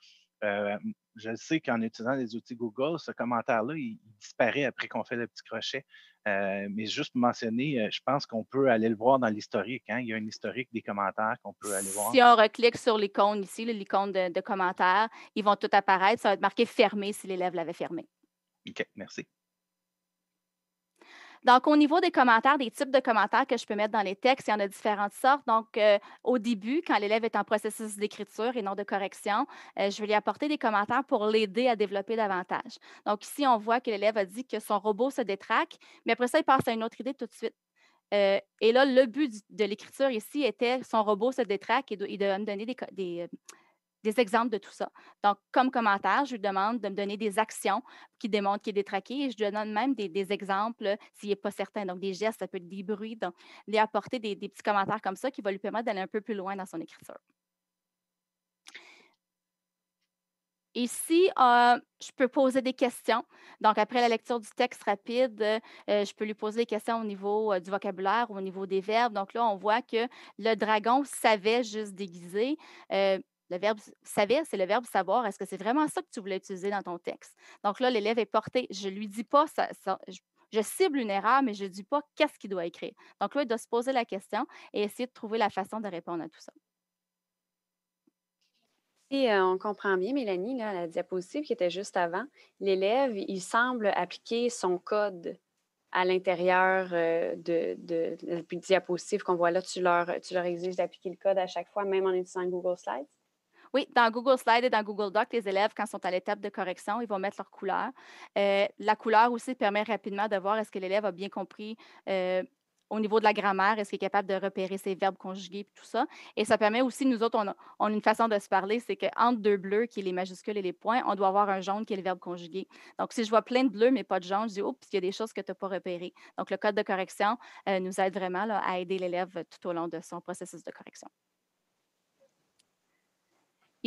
Euh, je sais qu'en utilisant les outils Google, ce commentaire-là, il, disparaît après qu'on fait le petit crochet. Euh, mais juste pour mentionner, euh, je pense qu'on peut aller le voir dans l'historique. Hein. Il y a un historique des commentaires qu'on peut aller voir. Si on reclique sur l'icône ici, l'icône de, de commentaires, ils vont tout apparaître. Ça va être marqué fermé si l'élève l'avait fermé. OK, merci. Donc, au niveau des commentaires, des types de commentaires que je peux mettre dans les textes, il y en a différentes sortes. Donc, euh, au début, quand l'élève est en processus d'écriture et non de correction, euh, je vais lui apporter des commentaires pour l'aider à développer davantage. Donc, ici, on voit que l'élève a dit que son robot se détraque, mais après ça, il passe à une autre idée tout de suite. Euh, et là, le but de l'écriture ici était son robot se détraque et, de il doit me donner des des exemples de tout ça. Donc, comme commentaire, je lui demande de me donner des actions qui démontrent qu'il est détraqué et je lui donne même des, exemples euh, s'il n'est pas certain. Donc, des gestes, ça peut être des bruits. Donc, lui apporter des, petits commentaires comme ça qui va lui permettre d'aller un peu plus loin dans son écriture. Ici, euh, je peux poser des questions. Donc, après la lecture du texte rapide, euh, je peux lui poser des questions au niveau du vocabulaire, ou au niveau des verbes. Donc là, on voit que le dragon savait juste déguiser le verbe savoir », c'est le verbe savoir. Est-ce que c'est vraiment ça que tu voulais utiliser dans ton texte? Donc là, l'élève est porté. Je ne lui dis pas, ça, je, cible une erreur, mais je ne dis pas qu'est-ce qu'il doit écrire. Donc là, il doit se poser la question et essayer de trouver la façon de répondre à tout ça. Et euh, on comprend bien, Mélanie, la diapositive qui était juste avant, l'élève, il semble appliquer son code à l'intérieur euh, de, la diapositive qu'on voit là. Tu leur, tu leur exiges d'appliquer le code à chaque fois, même en utilisant Google Slides. Oui, dans Google Slide et dans Google Doc, les élèves, quand ils sont à l'étape de correction, ils vont mettre leur couleur. Euh, la couleur aussi permet rapidement de voir est-ce que l'élève a bien compris euh, au niveau de la grammaire, est-ce qu'il est capable de repérer ses verbes conjugués et tout ça. Et ça permet aussi, nous autres, on a, une façon de se parler, c'est qu'entre deux bleus, qui est les majuscules et les points, on doit avoir un jaune qui est le verbe conjugué. Donc, si je vois plein de bleus, mais pas de jaune, je dis, oh, il y a des choses que tu n'as pas repérées. Donc, le code de correction euh, nous aide vraiment à aider l'élève tout au long de son processus de correction.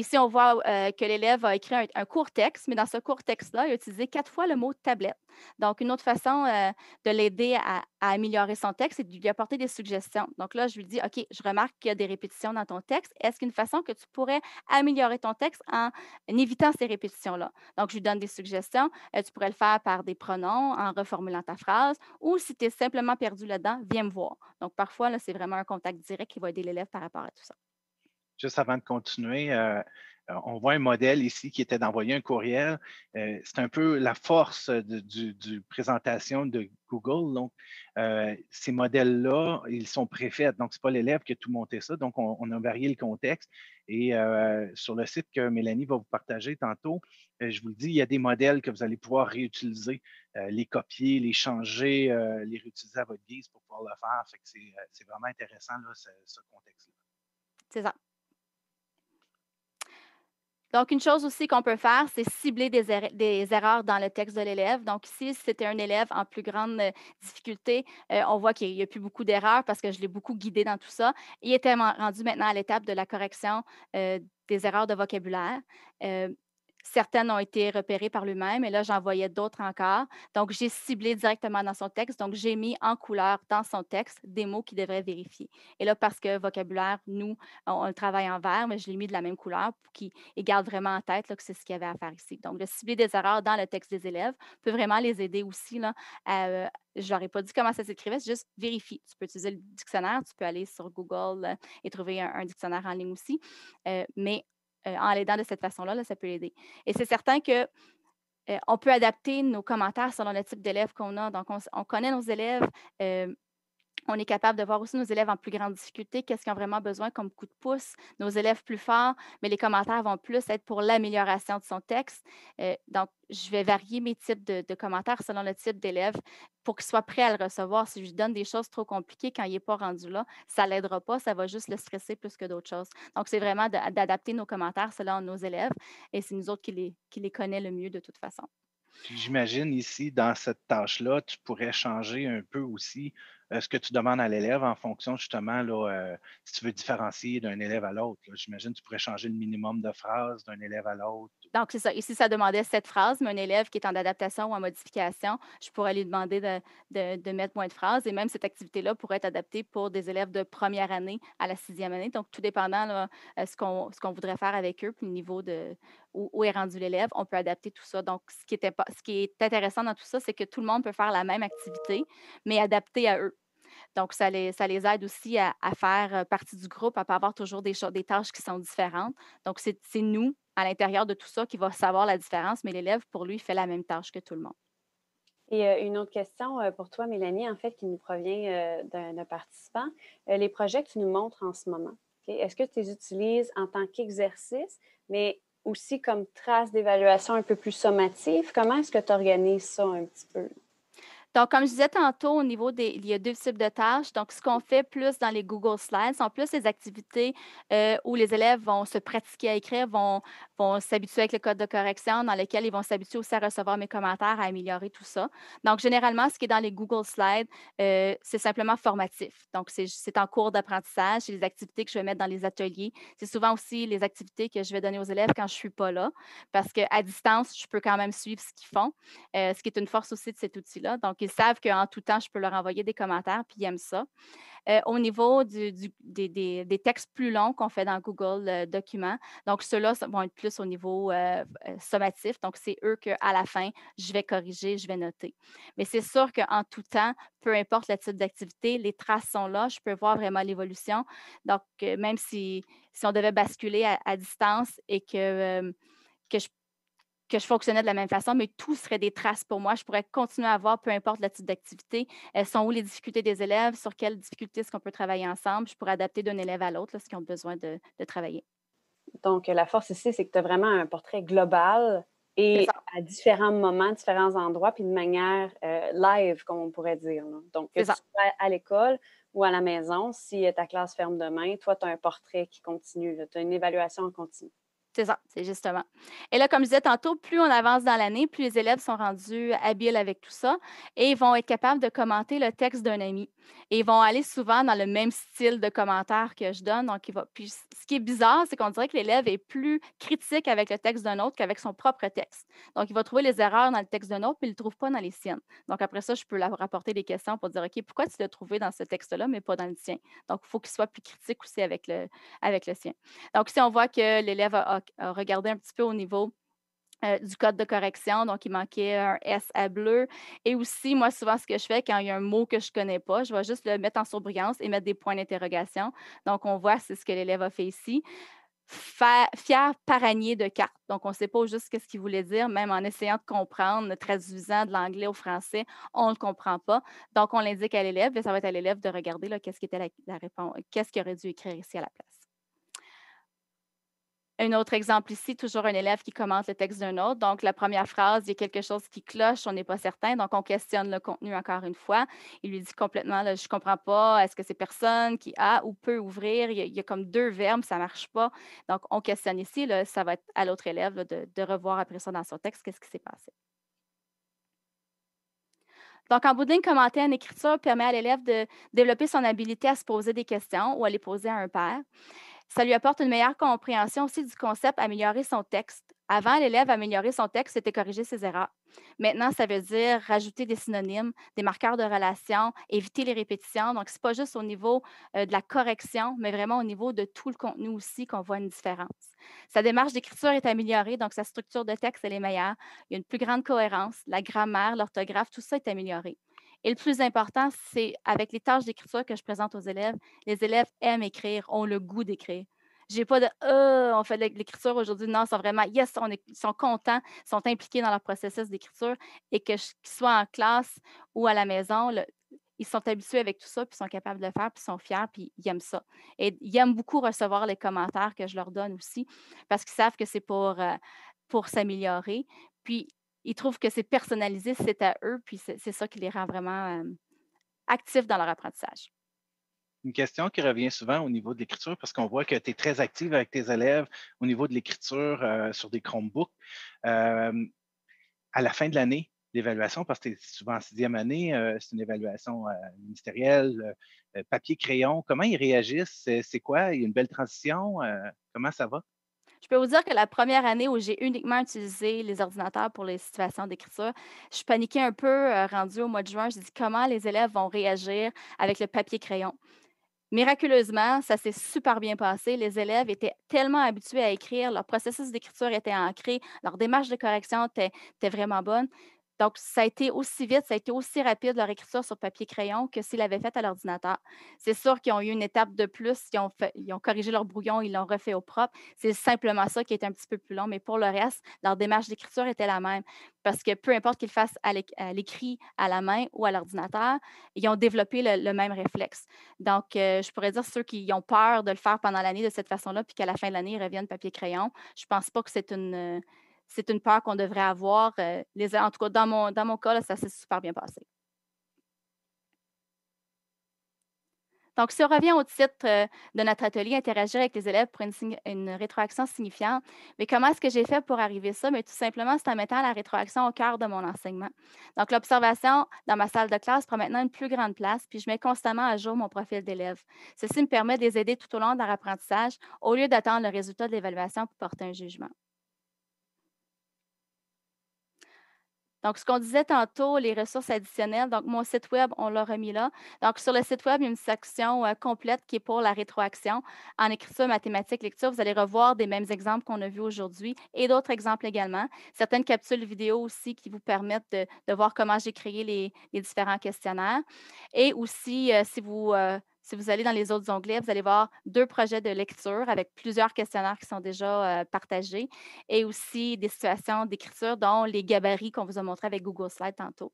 Ici, on voit euh, que l'élève a écrit un, court texte, mais dans ce court texte-là, il a utilisé quatre fois le mot tablette. Donc, une autre façon euh, de l'aider à, améliorer son texte, c'est de lui apporter des suggestions. Donc là, je lui dis, OK, je remarque qu'il y a des répétitions dans ton texte. Est-ce qu'une façon que tu pourrais améliorer ton texte en, évitant ces répétitions-là? Donc, je lui donne des suggestions. Euh, tu pourrais le faire par des pronoms, en reformulant ta phrase, ou si tu es simplement perdu là-dedans, viens me voir. Donc, parfois, c'est vraiment un contact direct qui va aider l'élève par rapport à tout ça juste avant de continuer, euh, euh, on voit un modèle ici qui était d'envoyer un courriel. Euh, c'est un peu la force de, du, présentation de Google. Donc, ces modèles-là, ils sont préfaits. Donc, ce n'est pas l'élève qui a tout monté ça. Donc, on, a varié le contexte. Et sur le site que Mélanie va vous partager tantôt, je vous le dis, il y a des modèles que vous allez pouvoir réutiliser, les copier, les changer, les réutiliser à votre guise pour pouvoir le faire. Fait c'est, vraiment intéressant, là, ce contexte-là. C'est ça. Donc, une chose aussi qu'on peut faire, c'est cibler des, erreurs dans le texte de l'élève. Donc, ici, si c'était un élève en plus grande euh, difficulté, euh, on voit qu'il n'y a plus beaucoup d'erreurs parce que je l'ai beaucoup guidé dans tout ça. Il était rendu maintenant à l'étape de la correction euh, des erreurs de vocabulaire. Certaines ont été repérées par lui-même et là, j'en voyais d'autres encore. Donc, j'ai ciblé directement dans son texte. Donc, j'ai mis en couleur dans son texte des mots qu'il devrait vérifier. Et là, parce que vocabulaire, nous, on, le travaille en vert, mais je l'ai mis de la même couleur pour qu'il garde vraiment en tête que c'est ce qu'il y avait à faire ici. Donc, le cibler des erreurs dans le texte des élèves peut vraiment les aider aussi. Là, je leur pas dit comment ça s'écrivait, c'est juste vérifie. Tu peux utiliser le dictionnaire, tu peux aller sur Google euh, et trouver un, dictionnaire en ligne aussi. Euh, mais euh, en l'aidant de cette façon-là, ça peut l'aider. Et c'est certain que euh, on peut adapter nos commentaires selon le type d'élèves qu'on a. Donc, on, connaît nos élèves. Euh, on est capable de voir aussi nos élèves en plus grande difficulté, qu'est-ce qu'ils ont vraiment besoin comme coup de pouce, nos élèves plus forts, mais les commentaires vont plus être pour l'amélioration de son texte. Euh, donc, je vais varier mes types de, commentaires selon le type d'élève pour qu'il soit prêt à le recevoir. Si je lui donne des choses trop compliquées quand il n'est pas rendu là, ça ne l'aidera pas, ça va juste le stresser plus que d'autres choses. Donc, c'est vraiment d'adapter nos commentaires selon nos élèves et c'est nous autres qui les, qui les le mieux de toute façon. J'imagine ici, dans cette tâche-là, tu pourrais changer un peu aussi euh, ce que tu demandes à l'élève en fonction justement, euh, si tu veux différencier d'un élève à l'autre. J'imagine que tu pourrais changer le minimum de phrases d'un élève à l'autre, donc, c'est ça. Ici, ça demandait sept phrases, mais un élève qui est en adaptation ou en modification, je pourrais lui demander de, mettre moins de phrases. Et même cette activité-là pourrait être adaptée pour des élèves de première année à la sixième année. Donc, tout dépendant de euh, ce qu'on voudrait faire avec eux, puis le niveau de où, est rendu l'élève, on peut adapter tout ça. Donc, ce qui ce qui est intéressant dans tout ça, c'est que tout le monde peut faire la même activité, mais adaptée à eux. Donc, ça les, aide aussi à, faire euh, partie du groupe, à ne pas avoir toujours des, tâches qui sont différentes. Donc, c'est nous, à l'intérieur de tout ça, qui va savoir la différence, mais l'élève, pour lui, fait la même tâche que tout le monde. Et euh, une autre question euh, pour toi, Mélanie, en fait, qui nous provient d'un participant. les projets que tu nous montres en ce moment, est-ce que tu les utilises en tant qu'exercice, mais aussi comme trace d'évaluation un peu plus sommative? Comment est-ce que tu organises ça un petit peu? Donc, comme je disais tantôt, au niveau des, il y a deux types de tâches. Donc, ce qu'on fait plus dans les Google Slides sont plus les activités euh, où les élèves vont se pratiquer à écrire, vont, vont s'habituer avec le code de correction, dans lequel ils vont s'habituer aussi à recevoir mes commentaires, à améliorer tout ça. Donc, généralement, ce qui est dans les Google Slides, euh, c'est simplement formatif. Donc, c'est en cours d'apprentissage, c'est les activités que je vais mettre dans les ateliers. C'est souvent aussi les activités que je vais donner aux élèves quand je ne suis pas là, parce qu'à distance, je peux quand même suivre ce qu'ils font, euh, ce qui est une force aussi de cet outil-là. Donc, ils savent qu'en tout temps, je peux leur envoyer des commentaires, puis ils aiment ça. Euh, au niveau des, textes plus longs qu'on fait dans Google euh, Documents, donc ceux-là vont être plus au niveau euh, sommatif. Donc, c'est eux qu'à la fin, je vais corriger, je vais noter. Mais c'est sûr qu'en tout temps, peu importe le type d'activité, les traces sont là, je peux voir vraiment l'évolution. Donc, même si, si on devait basculer à, distance et que, que je que je fonctionnais de la même façon, mais tout serait des traces pour moi. Je pourrais continuer à avoir, peu importe le type d'activité, Elles euh, sont où les difficultés des élèves, sur quelles difficultés est-ce qu'on peut travailler ensemble. Je pourrais adapter d'un élève à l'autre ce qu'ils ont besoin de, travailler. Donc, la force ici, c'est que tu as vraiment un portrait global et à différents moments, différents endroits, puis de manière euh, live, comme on pourrait dire. Donc, que tu sois à l'école ou à la maison, si euh, ta classe ferme demain, toi, tu as un portrait qui continue, tu as une évaluation en continu. C'est ça, c'est justement. Et là, comme je disais tantôt, plus on avance dans l'année, plus les élèves sont rendus habiles avec tout ça et ils vont être capables de commenter le texte d'un ami. Et ils vont aller souvent dans le même style de commentaire que je donne. Donc, il va... Puis, ce qui est bizarre, c'est qu'on dirait que l'élève est plus critique avec le texte d'un autre qu'avec son propre texte. Donc, il va trouver les erreurs dans le texte d'un autre, mais il ne le trouve pas dans les siennes. Donc, après ça, je peux leur apporter des questions pour dire, OK, pourquoi tu l'as trouvé dans ce texte-là, mais pas dans le sien? Donc, il faut qu'il soit plus critique aussi avec le, avec le sien. Donc, si on voit que l'élève a, a regarder un petit peu au niveau euh, du code de correction. Donc, il manquait un S à bleu. Et aussi, moi, souvent, ce que je fais quand il y a un mot que je ne connais pas, je vais juste le mettre en surbrillance et mettre des points d'interrogation. Donc, on voit, c'est ce que l'élève a fait ici. fier paranier de cartes. Donc, on ne sait pas juste qu'est-ce qu'il voulait dire, même en essayant de comprendre, traduisant de l'anglais au français, on ne le comprend pas. Donc, on l'indique à l'élève et ça va être à l'élève de regarder qu'est-ce qui était la réponse, qu'est-ce qu'il aurait dû écrire ici à la place. Un autre exemple ici, toujours un élève qui commente le texte d'un autre. Donc, la première phrase, il y a quelque chose qui cloche, on n'est pas certain. Donc, on questionne le contenu encore une fois. Il lui dit complètement, je ne comprends pas, est-ce que c'est personne qui a ou peut ouvrir? Il y a, comme deux verbes, ça ne marche pas. Donc, on questionne ici. ça va être à l'autre élève de, revoir après ça dans son texte qu'est-ce qui s'est passé. Donc, en bout de ligne, commenter en écriture permet à l'élève de développer son habilité à se poser des questions ou à les poser à un père. Ça lui apporte une meilleure compréhension aussi du concept améliorer son texte. Avant, l'élève améliorer son texte, c'était corriger ses erreurs. Maintenant, ça veut dire rajouter des synonymes, des marqueurs de relation, éviter les répétitions. Donc, ce n'est pas juste au niveau euh, de la correction, mais vraiment au niveau de tout le contenu aussi qu'on voit une différence. Sa démarche d'écriture est améliorée, donc sa structure de texte, elle est meilleure. Il y a une plus grande cohérence. La grammaire, l'orthographe, tout ça est amélioré. Et le plus important, c'est avec les tâches d'écriture que je présente aux élèves, les élèves aiment écrire, ont le goût d'écrire. J'ai pas de euh, on fait l'écriture aujourd'hui. Non, ils sont vraiment yes, ils sont contents, sont impliqués dans leur processus d'écriture et que qu'ils soient en classe ou à la maison, ils sont habitués avec tout ça, puis sont capables de le faire, puis sont fiers, puis ils aiment ça. Et ils aiment beaucoup recevoir les commentaires que je leur donne aussi, parce qu'ils savent que c'est pour, euh, pour s'améliorer. Puis ils trouvent que c'est personnalisé, c'est à eux, puis c'est ça qui les rend vraiment euh, actifs dans leur apprentissage. Une question qui revient souvent au niveau de l'écriture, parce qu'on voit que tu es très active avec tes élèves au niveau de l'écriture euh, sur des Chromebooks. Euh, à la fin de l'année, l'évaluation, parce que tu es souvent en sixième année, c'est une évaluation ministérielle, papier-crayon. Comment ils réagissent? C'est quoi? Il y a une belle transition? comment ça va? Je peux vous dire que la première année où j'ai uniquement utilisé les ordinateurs pour les situations d'écriture, je paniquais un peu euh, Rendue au mois de juin. J'ai dit comment les élèves vont réagir avec le papier crayon. Miraculeusement, ça s'est super bien passé. Les élèves étaient tellement habitués à écrire, leur processus d'écriture était ancré, leur démarche de correction était vraiment bonne. Donc, ça a été aussi vite, ça a été aussi rapide leur écriture sur papier crayon que s'ils l'avaient faite à l'ordinateur. C'est sûr qu'ils ont eu une étape de plus, ils ont, fait, ont corrigé leur brouillon, ils l'ont refait au propre. C'est simplement ça qui est un petit peu plus long, mais pour le reste, leur démarche d'écriture était la même. Parce que peu importe qu'ils fassent à l'écrit, à la main ou à l'ordinateur, ils ont développé le, même réflexe. Donc, euh, je pourrais dire ceux qui ont peur de le faire pendant l'année de cette façon-là, puis qu'à la fin de l'année, ils reviennent papier-crayon, je ne pense pas que c'est une, c'est une peur qu'on devrait avoir. Euh, en tout cas, dans mon, dans mon cas, ça s'est super bien passé. Donc, si on revient au titre euh, de notre atelier, interagir avec les élèves pour une, rétroaction signifiante, mais comment est-ce que j'ai fait pour arriver à ça? Mais tout simplement, c'est en mettant la rétroaction au cœur de mon enseignement. Donc, l'observation dans ma salle de classe prend maintenant une plus grande place, puis je mets constamment à jour mon profil d'élève. Ceci me permet de les aider tout au long de leur apprentissage au lieu d'attendre le résultat de l'évaluation pour porter un jugement. Donc, ce qu'on disait tantôt, les ressources additionnelles, donc mon site web, on l'a remis là. Donc, sur le site web, il y a une section euh, complète qui est pour la rétroaction. En écriture, mathématiques, lecture, vous allez revoir des mêmes exemples qu'on a vus aujourd'hui et d'autres exemples également. Certaines capsules vidéo aussi qui vous permettent de, voir comment j'ai créé les, différents questionnaires. Et aussi, euh, si vous... Euh, si vous allez dans les autres onglets, vous allez voir deux projets de lecture avec plusieurs questionnaires qui sont déjà euh, partagés et aussi des situations d'écriture, dont les gabarits qu'on vous a montrés avec Google Slides tantôt.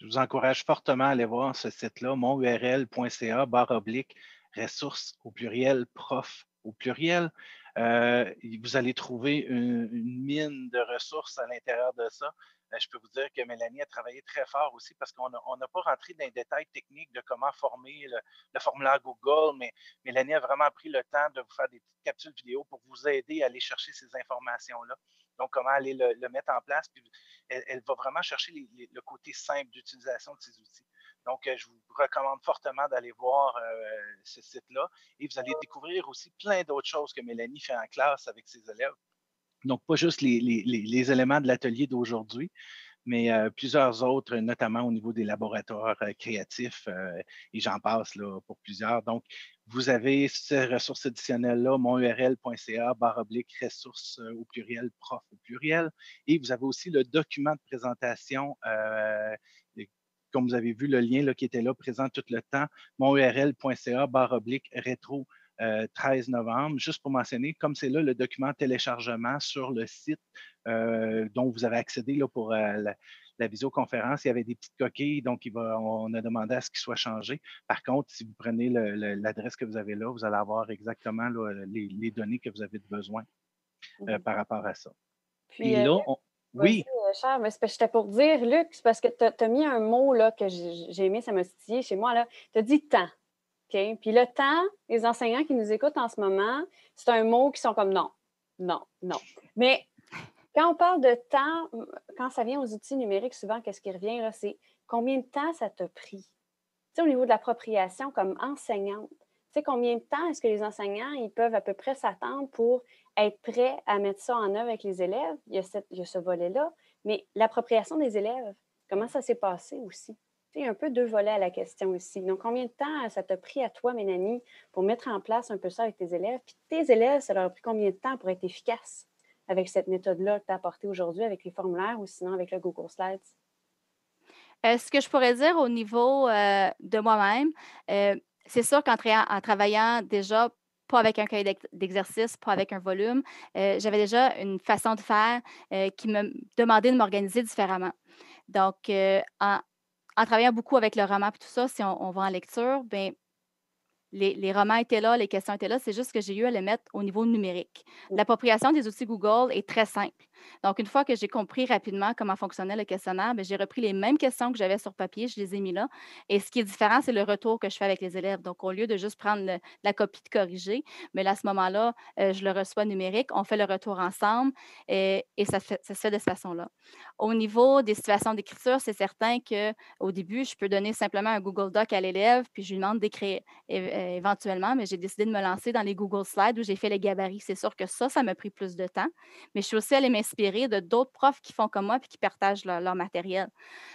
Je vous encourage fortement à aller voir ce site-là, monurl.ca, barre oblique, ressources au pluriel, prof au pluriel. Euh, vous allez trouver une mine de ressources à l'intérieur de ça. Ben, je peux vous dire que Mélanie a travaillé très fort aussi parce qu'on n'a pas rentré dans les détails techniques de comment former le, formulaire Google, mais Mélanie a vraiment pris le temps de vous faire des petites capsules vidéo pour vous aider à aller chercher ces informations-là. Donc, comment aller le, mettre en place. elle, va vraiment chercher le côté simple d'utilisation de ces outils. Donc, euh, je vous recommande fortement d'aller voir euh, ce site-là et vous allez découvrir aussi plein d'autres choses que Mélanie fait en classe avec ses élèves. Donc, pas juste les, éléments de l'atelier d'aujourd'hui, mais euh, plusieurs autres, notamment au niveau des laboratoires euh, créatifs, euh, et j'en passe pour plusieurs. Donc, vous avez ces ressources additionnelles-là, monurl.ca, barre oblique, ressources au pluriel, prof au pluriel, et vous avez aussi le document de présentation. comme vous avez vu, le lien là, qui était là présent tout le temps, monurl.ca, barre oblique, rétro 13 euh, novembre. Juste pour mentionner, comme c'est là le document téléchargement sur le site euh, dont vous avez accédé pour euh, la, visioconférence, il y avait des petites coquilles, donc on a demandé à ce qu'il soit changé. Par contre, si vous prenez l'adresse que vous avez là, vous allez avoir exactement les, données que vous avez besoin mhm. par rapport à ça. Et là, oui. Cher, mais c'était pour dire, Luc, parce que tu as, mis un mot là, que j'ai aimé, ça m'a stylé chez moi. Tu as dit temps. Puis le temps, les enseignants qui nous écoutent en ce moment, c'est un mot qui sont comme non, non, non. Mais quand on parle de temps, quand ça vient aux outils numériques, souvent, qu'est-ce qui revient là? C'est combien de temps ça t'a pris? Tu sais, au niveau de l'appropriation comme enseignante, tu sais, combien de temps est-ce que les enseignants, ils peuvent à peu près s'attendre pour être prêts à mettre ça en œuvre avec les élèves? il y a ce volet-là. Mais l'appropriation des élèves, comment ça s'est passé aussi? Il y a un peu deux volets à la question ici. Donc, combien de temps ça t'a pris à toi, Ménanie, pour mettre en place un peu ça avec tes élèves? Puis tes élèves, ça leur a pris combien de temps pour être efficaces avec cette méthode-là que tu as apportée aujourd'hui avec les formulaires ou sinon avec le Google Slides? Euh, ce que je pourrais dire au niveau euh, de moi-même, euh, c'est sûr qu'en travaillant déjà pas avec un cahier d'exercice, pas avec un volume. J'avais déjà une façon de faire qui me demandait de m'organiser différemment. Donc, en, en travaillant beaucoup avec le roman et tout ça, si on, va en lecture, bien, les, les, romans étaient là, les questions étaient là. C'est juste que j'ai eu à les mettre au niveau numérique. L'appropriation des outils Google est très simple. Donc, une fois que j'ai compris rapidement comment fonctionnait le questionnaire, ben, j'ai repris les mêmes questions que j'avais sur papier, je les ai mis là. Et ce qui est différent, c'est le retour que je fais avec les élèves. Donc, au lieu de juste prendre la copie de corriger, mais là, à ce moment-là, euh, je le reçois numérique, on fait le retour ensemble et, ça, se fait de cette façon-là. Au niveau des situations d'écriture, c'est certain qu'au début, je peux donner simplement un Google Doc à l'élève, puis je lui demande d'écrire euh, éventuellement, mais j'ai décidé de me lancer dans les Google Slides où j'ai fait les gabarits. C'est sûr que ça, ça m'a pris plus de temps, mais je suis aussi allée inspiré de d'autres profs qui font comme moi puis qui partagent leur, matériel.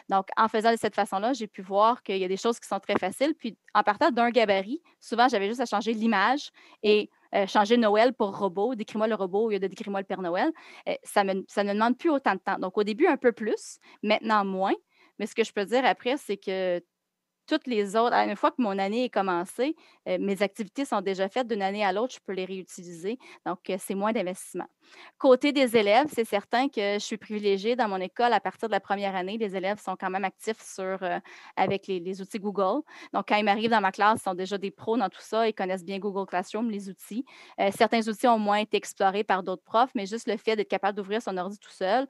Donc, en faisant de cette façon-là, j'ai pu voir qu'il y a des choses qui sont très faciles. Puis, en partant d'un gabarit, souvent, j'avais juste à changer l'image et euh, changer Noël pour robot, décris-moi le robot au lieu de décris-moi le Père Noël. Euh, ça, me, ça ne demande plus autant de temps. Donc, au début, un peu plus, maintenant moins. Mais ce que je peux dire après, c'est que toutes les autres, une fois que mon année est commencée, euh, mes activités sont déjà faites d'une année à l'autre, je peux les réutiliser. Donc, euh, c'est moins d'investissement. Côté des élèves, c'est certain que je suis privilégiée dans mon école à partir de la première année. Les élèves sont quand même actifs sur, euh, avec les, les, outils Google. Donc, quand ils m'arrivent dans ma classe, ils sont déjà des pros dans tout ça. Ils connaissent bien Google Classroom, les outils. certains outils ont moins été explorés par d'autres profs, mais juste le fait d'être capable d'ouvrir son ordi tout seul,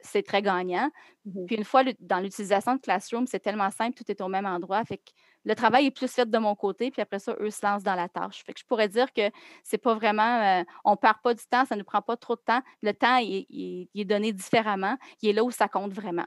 c'est très gagnant. Mmh Puis, une fois dans l'utilisation de Classroom, c'est tellement simple, tout est au même endroit fait que le travail est plus fait de mon côté, puis après ça, eux se lancent dans la tâche. Fait que je pourrais dire que c'est pas vraiment, euh, on ne perd pas du temps, ça ne prend pas trop de temps. Le temps, il, est donné différemment. Il est là où ça compte vraiment.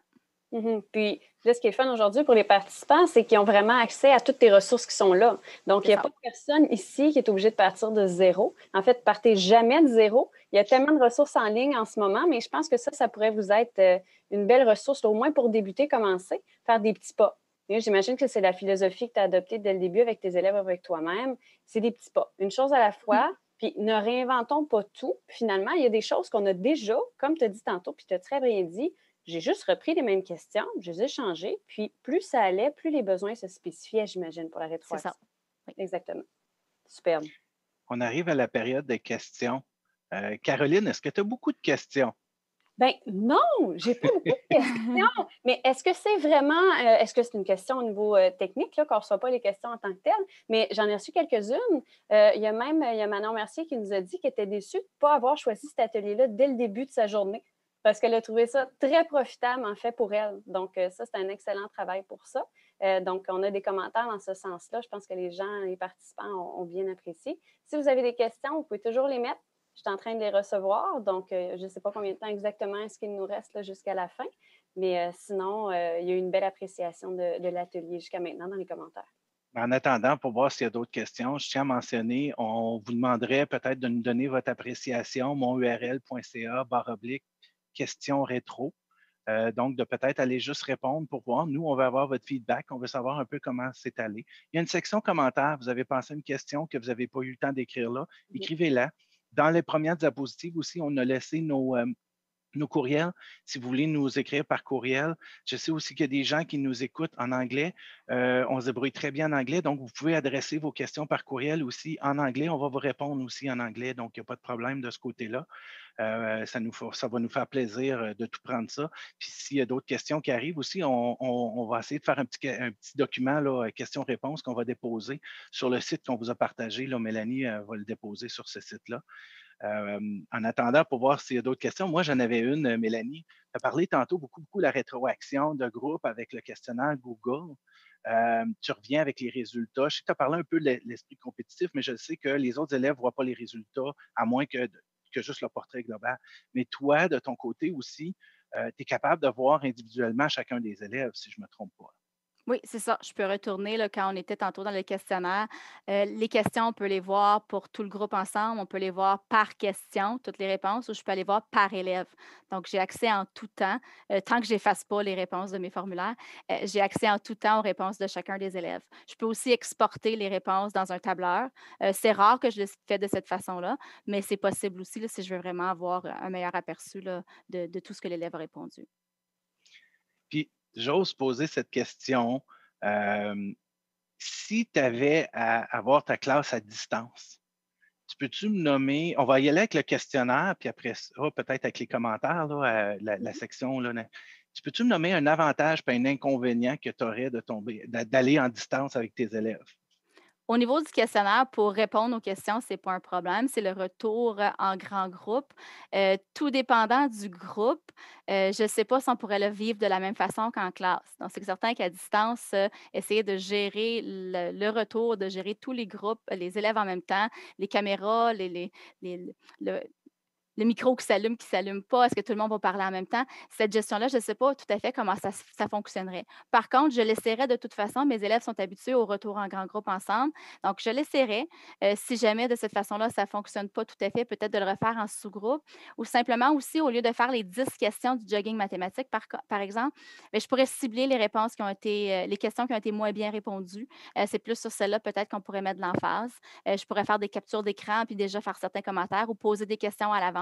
Mm-hmm. Puis ce qui est fun aujourd'hui pour les participants, c'est qu'ils ont vraiment accès à toutes les ressources qui sont là. Donc, il n'y a pas personne ici qui est obligé de partir de zéro. En fait, partez jamais de zéro. Il y a tellement de ressources en ligne en ce moment, mais je pense que ça, ça pourrait vous être euh, une belle ressource, au moins pour débuter, commencer, faire des petits pas. J'imagine que c'est la philosophie que tu as adoptée dès le début avec tes élèves, avec toi-même. C'est des petits pas, une chose à la fois. Mm. Puis ne réinventons pas tout. Finalement, il y a des choses qu'on a déjà, comme tu as dit tantôt, puis tu as très bien dit, j'ai juste repris les mêmes questions, je les ai changées. Puis plus ça allait, plus les besoins se spécifiaient, j'imagine, pour la rétroaction. C'est ça. Exactement. Superbe. On arrive à la période des questions. Euh, Caroline, est-ce que tu as beaucoup de questions? Ben non, j'ai pas beaucoup de questions. Mais est-ce que c'est vraiment, euh, est-ce que c'est une question au niveau euh, technique, là, qu'on ne reçoit pas les questions en tant que telles? Mais j'en ai reçu quelques-unes. Euh, il y a même il y a Manon Mercier qui nous a dit qu'elle était déçue de ne pas avoir choisi cet atelier-là dès le début de sa journée parce qu'elle a trouvé ça très profitable, en fait, pour elle. Donc, ça, c'est un excellent travail pour ça. donc, on a des commentaires dans ce sens-là. Je pense que les gens, les participants ont, bien apprécié. Si vous avez des questions, vous pouvez toujours les mettre. Je suis en train de les recevoir, donc euh, je ne sais pas combien de temps exactement est-ce qu'il nous reste jusqu'à la fin, mais euh, sinon, euh, il y a eu une belle appréciation de, l'atelier jusqu'à maintenant dans les commentaires. En attendant, pour voir s'il y a d'autres questions, je tiens à mentionner, on vous demanderait peut-être de nous donner votre appréciation, monurl.ca, barre oblique, question rétro. donc, de peut-être aller juste répondre pour voir. Nous, on veut avoir votre feedback. On veut savoir un peu comment c'est allé. Il y a une section commentaires. Vous avez pensé à une question que vous n'avez pas eu le temps d'écrire là. Écrivez-la. Dans les premières diapositives aussi, on a laissé euh, nos, courriels, si vous voulez nous écrire par courriel. Je sais aussi qu'il y a des gens qui nous écoutent en anglais. Euh, on se débrouille très bien en anglais, donc vous pouvez adresser vos questions par courriel aussi en anglais. On va vous répondre aussi en anglais, donc il n'y a pas de problème de ce côté-là. Euh, ça, va nous faire plaisir euh, de tout prendre ça. Puis s'il y a d'autres questions qui arrivent aussi, on, va essayer de faire un petit, petit document, euh, question réponses qu'on va déposer sur le site qu'on vous a partagé. Mélanie va le déposer sur ce site-là. en attendant pour voir s'il y a d'autres questions. Moi, j'en avais une, Mélanie. Tu as parlé tantôt beaucoup, beaucoup de la rétroaction de groupe avec le questionnaire Google. tu reviens avec les résultats. Je sais que tu as parlé un peu de l'esprit compétitif, mais je sais que les autres élèves ne voient pas les résultats, à moins que que juste le portrait global. Mais toi, de ton côté aussi, euh, tu es capable de voir individuellement chacun des élèves, si je ne me trompe pas. Oui, c'est ça. Je peux retourner quand on était tantôt dans le questionnaire. Euh, les questions, on peut les voir pour tout le groupe ensemble. On peut les voir par question, toutes les réponses, ou je peux aller voir par élève. Donc, j'ai accès en tout temps, euh, tant que je n'efface pas les réponses de mes formulaires, euh, j'ai accès en tout temps aux réponses de chacun des élèves. Je peux aussi exporter les réponses dans un tableur. c'est rare que je le fais de cette façon-là, mais c'est possible aussi si je veux vraiment avoir un meilleur aperçu de, de tout ce que l'élève a répondu. Puis, j'ose poser cette question. Euh, si tu avais à avoir ta classe à distance, tu peux-tu me nommer, on va y aller avec le questionnaire, puis après oh, peut-être avec les commentaires, la, mm-hmm. section. Là, tu peux-tu me nommer un avantage et un inconvénient que tu aurais d'aller en distance avec tes élèves? Au niveau du questionnaire, pour répondre aux questions, ce n'est pas un problème. C'est le retour euh, en grand groupe. Euh, tout dépendant du groupe, euh, je ne sais pas si on pourrait le vivre de la même façon qu'en classe. Donc, c'est certain qu'à distance, essayer de gérer le, retour, de gérer tous les groupes, les élèves en même temps, les caméras, les, les, les, le, le micro qui s'allume, qui ne s'allume pas, est-ce que tout le monde va parler en même temps? Cette gestion-là, je ne sais pas tout à fait comment ça, fonctionnerait. Par contre, je l'essaierai de toute façon. Mes élèves sont habitués au retour en grand groupe ensemble. Donc, je l'essaierai. Euh, si jamais de cette façon-là, ça ne fonctionne pas tout à fait, peut-être de le refaire en sous-groupe ou simplement aussi, au lieu de faire les 10 questions du jogging mathématique, par, exemple, ben, je pourrais cibler les réponses qui ont été, euh, les questions qui ont été moins bien répondues. Euh, c'est plus sur celles-là, peut-être qu'on pourrait mettre de l'emphase. je pourrais faire des captures d'écran puis déjà faire certains commentaires ou poser des questions à l'avance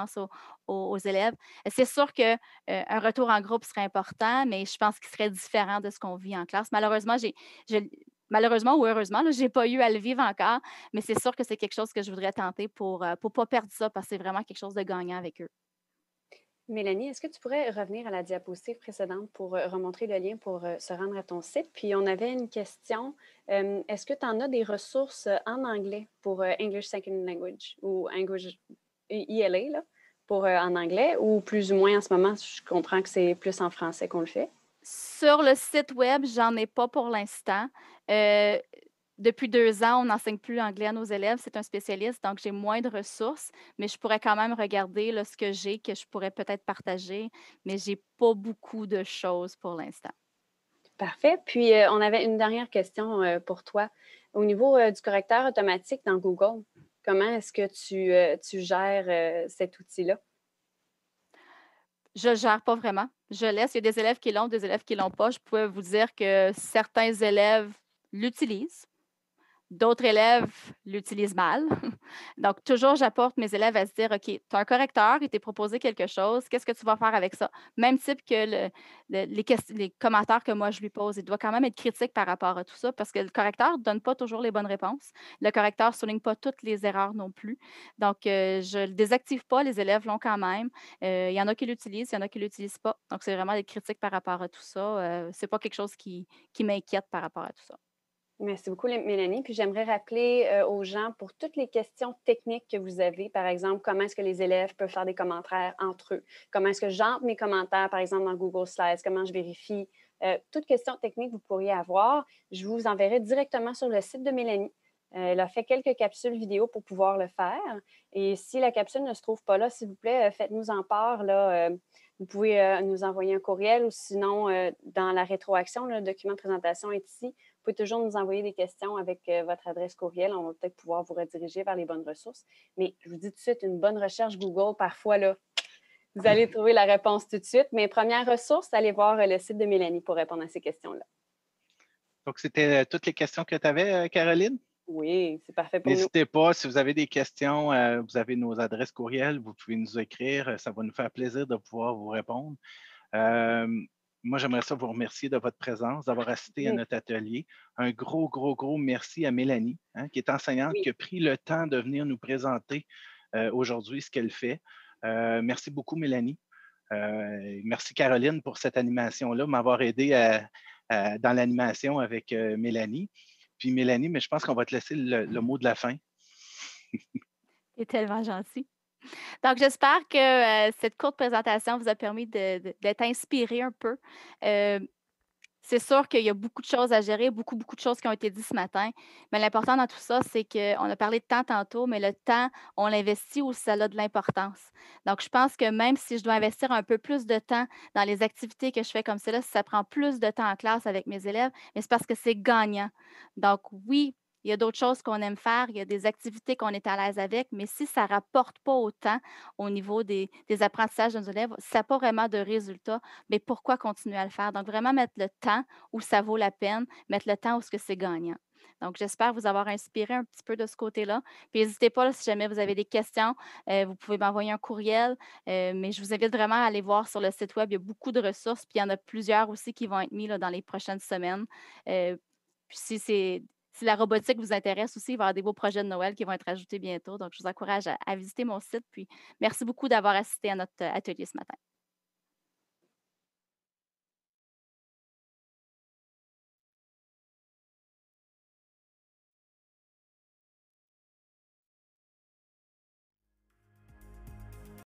aux, élèves. C'est sûr qu'un euh, retour en groupe serait important, mais je pense qu'il serait différent de ce qu'on vit en classe. Malheureusement, malheureusement ou heureusement, je n'ai pas eu à le vivre encore, mais c'est sûr que c'est quelque chose que je voudrais tenter pour ne euh, pas perdre ça parce que c'est vraiment quelque chose de gagnant avec eux. Mélanie, est-ce que tu pourrais revenir à la diapositive précédente pour euh, remontrer le lien pour se rendre à ton site? Puis on avait une question. est-ce que tu en as des ressources en anglais pour English Second Language ou English ILA, là, pour, euh, en anglais, ou plus ou moins en ce moment, je comprends que c'est plus en français qu'on le fait? Sur le site web, j'en ai pas pour l'instant. Euh, depuis deux ans, on n'enseigne plus l'anglais à nos élèves. C'est un spécialiste, donc j'ai moins de ressources, mais je pourrais quand même regarder ce que j'ai, que je pourrais peut-être partager, mais j'ai pas beaucoup de choses pour l'instant. Parfait. Puis, euh, on avait une dernière question pour toi. Au niveau du correcteur automatique dans Google, Comment est-ce que tu, euh, gères euh, cet outil-là? Je ne gère pas vraiment. Je laisse. Il y a des élèves qui l'ont, des élèves qui ne l'ont pas. Je pouvais vous dire que certains élèves l'utilisent. D'autres élèves l'utilisent mal. Donc, toujours, j'apporte mes élèves à se dire, OK, tu as un correcteur, il t'est proposé quelque chose, qu'est-ce que tu vas faire avec ça? Même type que les, commentaires que moi je lui pose, il doit quand même être critique par rapport à tout ça parce que le correcteur ne donne pas toujours les bonnes réponses. Le correcteur ne souligne pas toutes les erreurs non plus. Donc, euh, je ne le désactive pas, les élèves l'ont quand même. Euh, il y en a qui l'utilisent, il y en a qui ne l'utilisent pas. Donc, c'est vraiment des critiques par rapport à tout ça. Ce euh, c'est pas quelque chose qui m'inquiète par rapport à tout ça. Merci beaucoup, Mélanie. Puis j'aimerais rappeler euh, aux gens pour toutes les questions techniques que vous avez, par exemple, comment est-ce que les élèves peuvent faire des commentaires entre eux, comment est-ce que j'entre mes commentaires, par exemple, dans Google Slides, comment je vérifie, Toute euh, toutes questions techniques que vous pourriez avoir, je vous enverrai directement sur le site de Mélanie. Euh, elle a fait quelques capsules vidéo pour pouvoir le faire. Et si la capsule ne se trouve pas là, s'il vous plaît, faites-nous en part. Là, vous pouvez nous envoyer un courriel ou sinon, dans la rétroaction, le document de présentation est ici vous pouvez toujours nous envoyer des questions avec euh, votre adresse courriel. On va peut-être pouvoir vous rediriger vers les bonnes ressources. Mais je vous dis tout de suite, une bonne recherche Google, parfois, là, vous allez trouver la réponse tout de suite. Mais première ressource, allez voir euh, le site de Mélanie pour répondre à ces questions-là. Donc, c'était euh, toutes les questions que tu avais, Caroline? Oui, c'est parfait pour nous. N'hésitez pas, si vous avez des questions, vous avez nos adresses courriel, vous pouvez nous écrire. Ça va nous faire plaisir de pouvoir vous répondre moi, j'aimerais ça vous remercier de votre présence, d'avoir assisté à notre atelier. Un gros, gros, gros merci à Mélanie, hein, qui est enseignante, qui a pris le temps de venir nous présenter euh, aujourd'hui ce qu'elle fait. Euh, merci beaucoup, Mélanie. Euh, merci, Caroline, pour cette animation-là, m'avoir aidé dans l'animation avec Mélanie. Puis, Mélanie, mais je pense qu'on va te laisser le, mot de la fin. es tellement gentil. Donc, j'espère que euh, cette courte présentation vous a permis d'être inspiré un peu. Euh, c'est sûr qu'il y a beaucoup de choses à gérer, beaucoup, beaucoup de choses qui ont été dites ce matin. Mais l'important dans tout ça, c'est qu'on a parlé de temps tantôt, mais le temps, on l'investit où ça a de l'importance. Donc, je pense que même si je dois investir un peu plus de temps dans les activités que je fais comme cela, si ça prend plus de temps en classe avec mes élèves, mais c'est parce que c'est gagnant. Donc, oui, il y a d'autres choses qu'on aime faire, il y a des activités qu'on est à l'aise avec, mais si ça ne rapporte pas autant au niveau des, apprentissages de nos élèves, ça n'a pas vraiment de résultats. mais pourquoi continuer à le faire? Donc, vraiment mettre le temps où ça vaut la peine, mettre le temps où ce que c'est gagnant. Donc, j'espère vous avoir inspiré un petit peu de ce côté-là. Puis, n'hésitez pas, si jamais vous avez des questions, euh, vous pouvez m'envoyer un courriel. Euh, mais je vous invite vraiment à aller voir sur le site Web. Il y a beaucoup de ressources. Puis, il y en a plusieurs aussi qui vont être mis dans les prochaines semaines. Euh, puis, si c'est si la robotique vous intéresse aussi, il va y avoir des beaux projets de Noël qui vont être ajoutés bientôt. Donc, je vous encourage à visiter mon site. Puis, merci beaucoup d'avoir assisté à notre euh, atelier ce matin.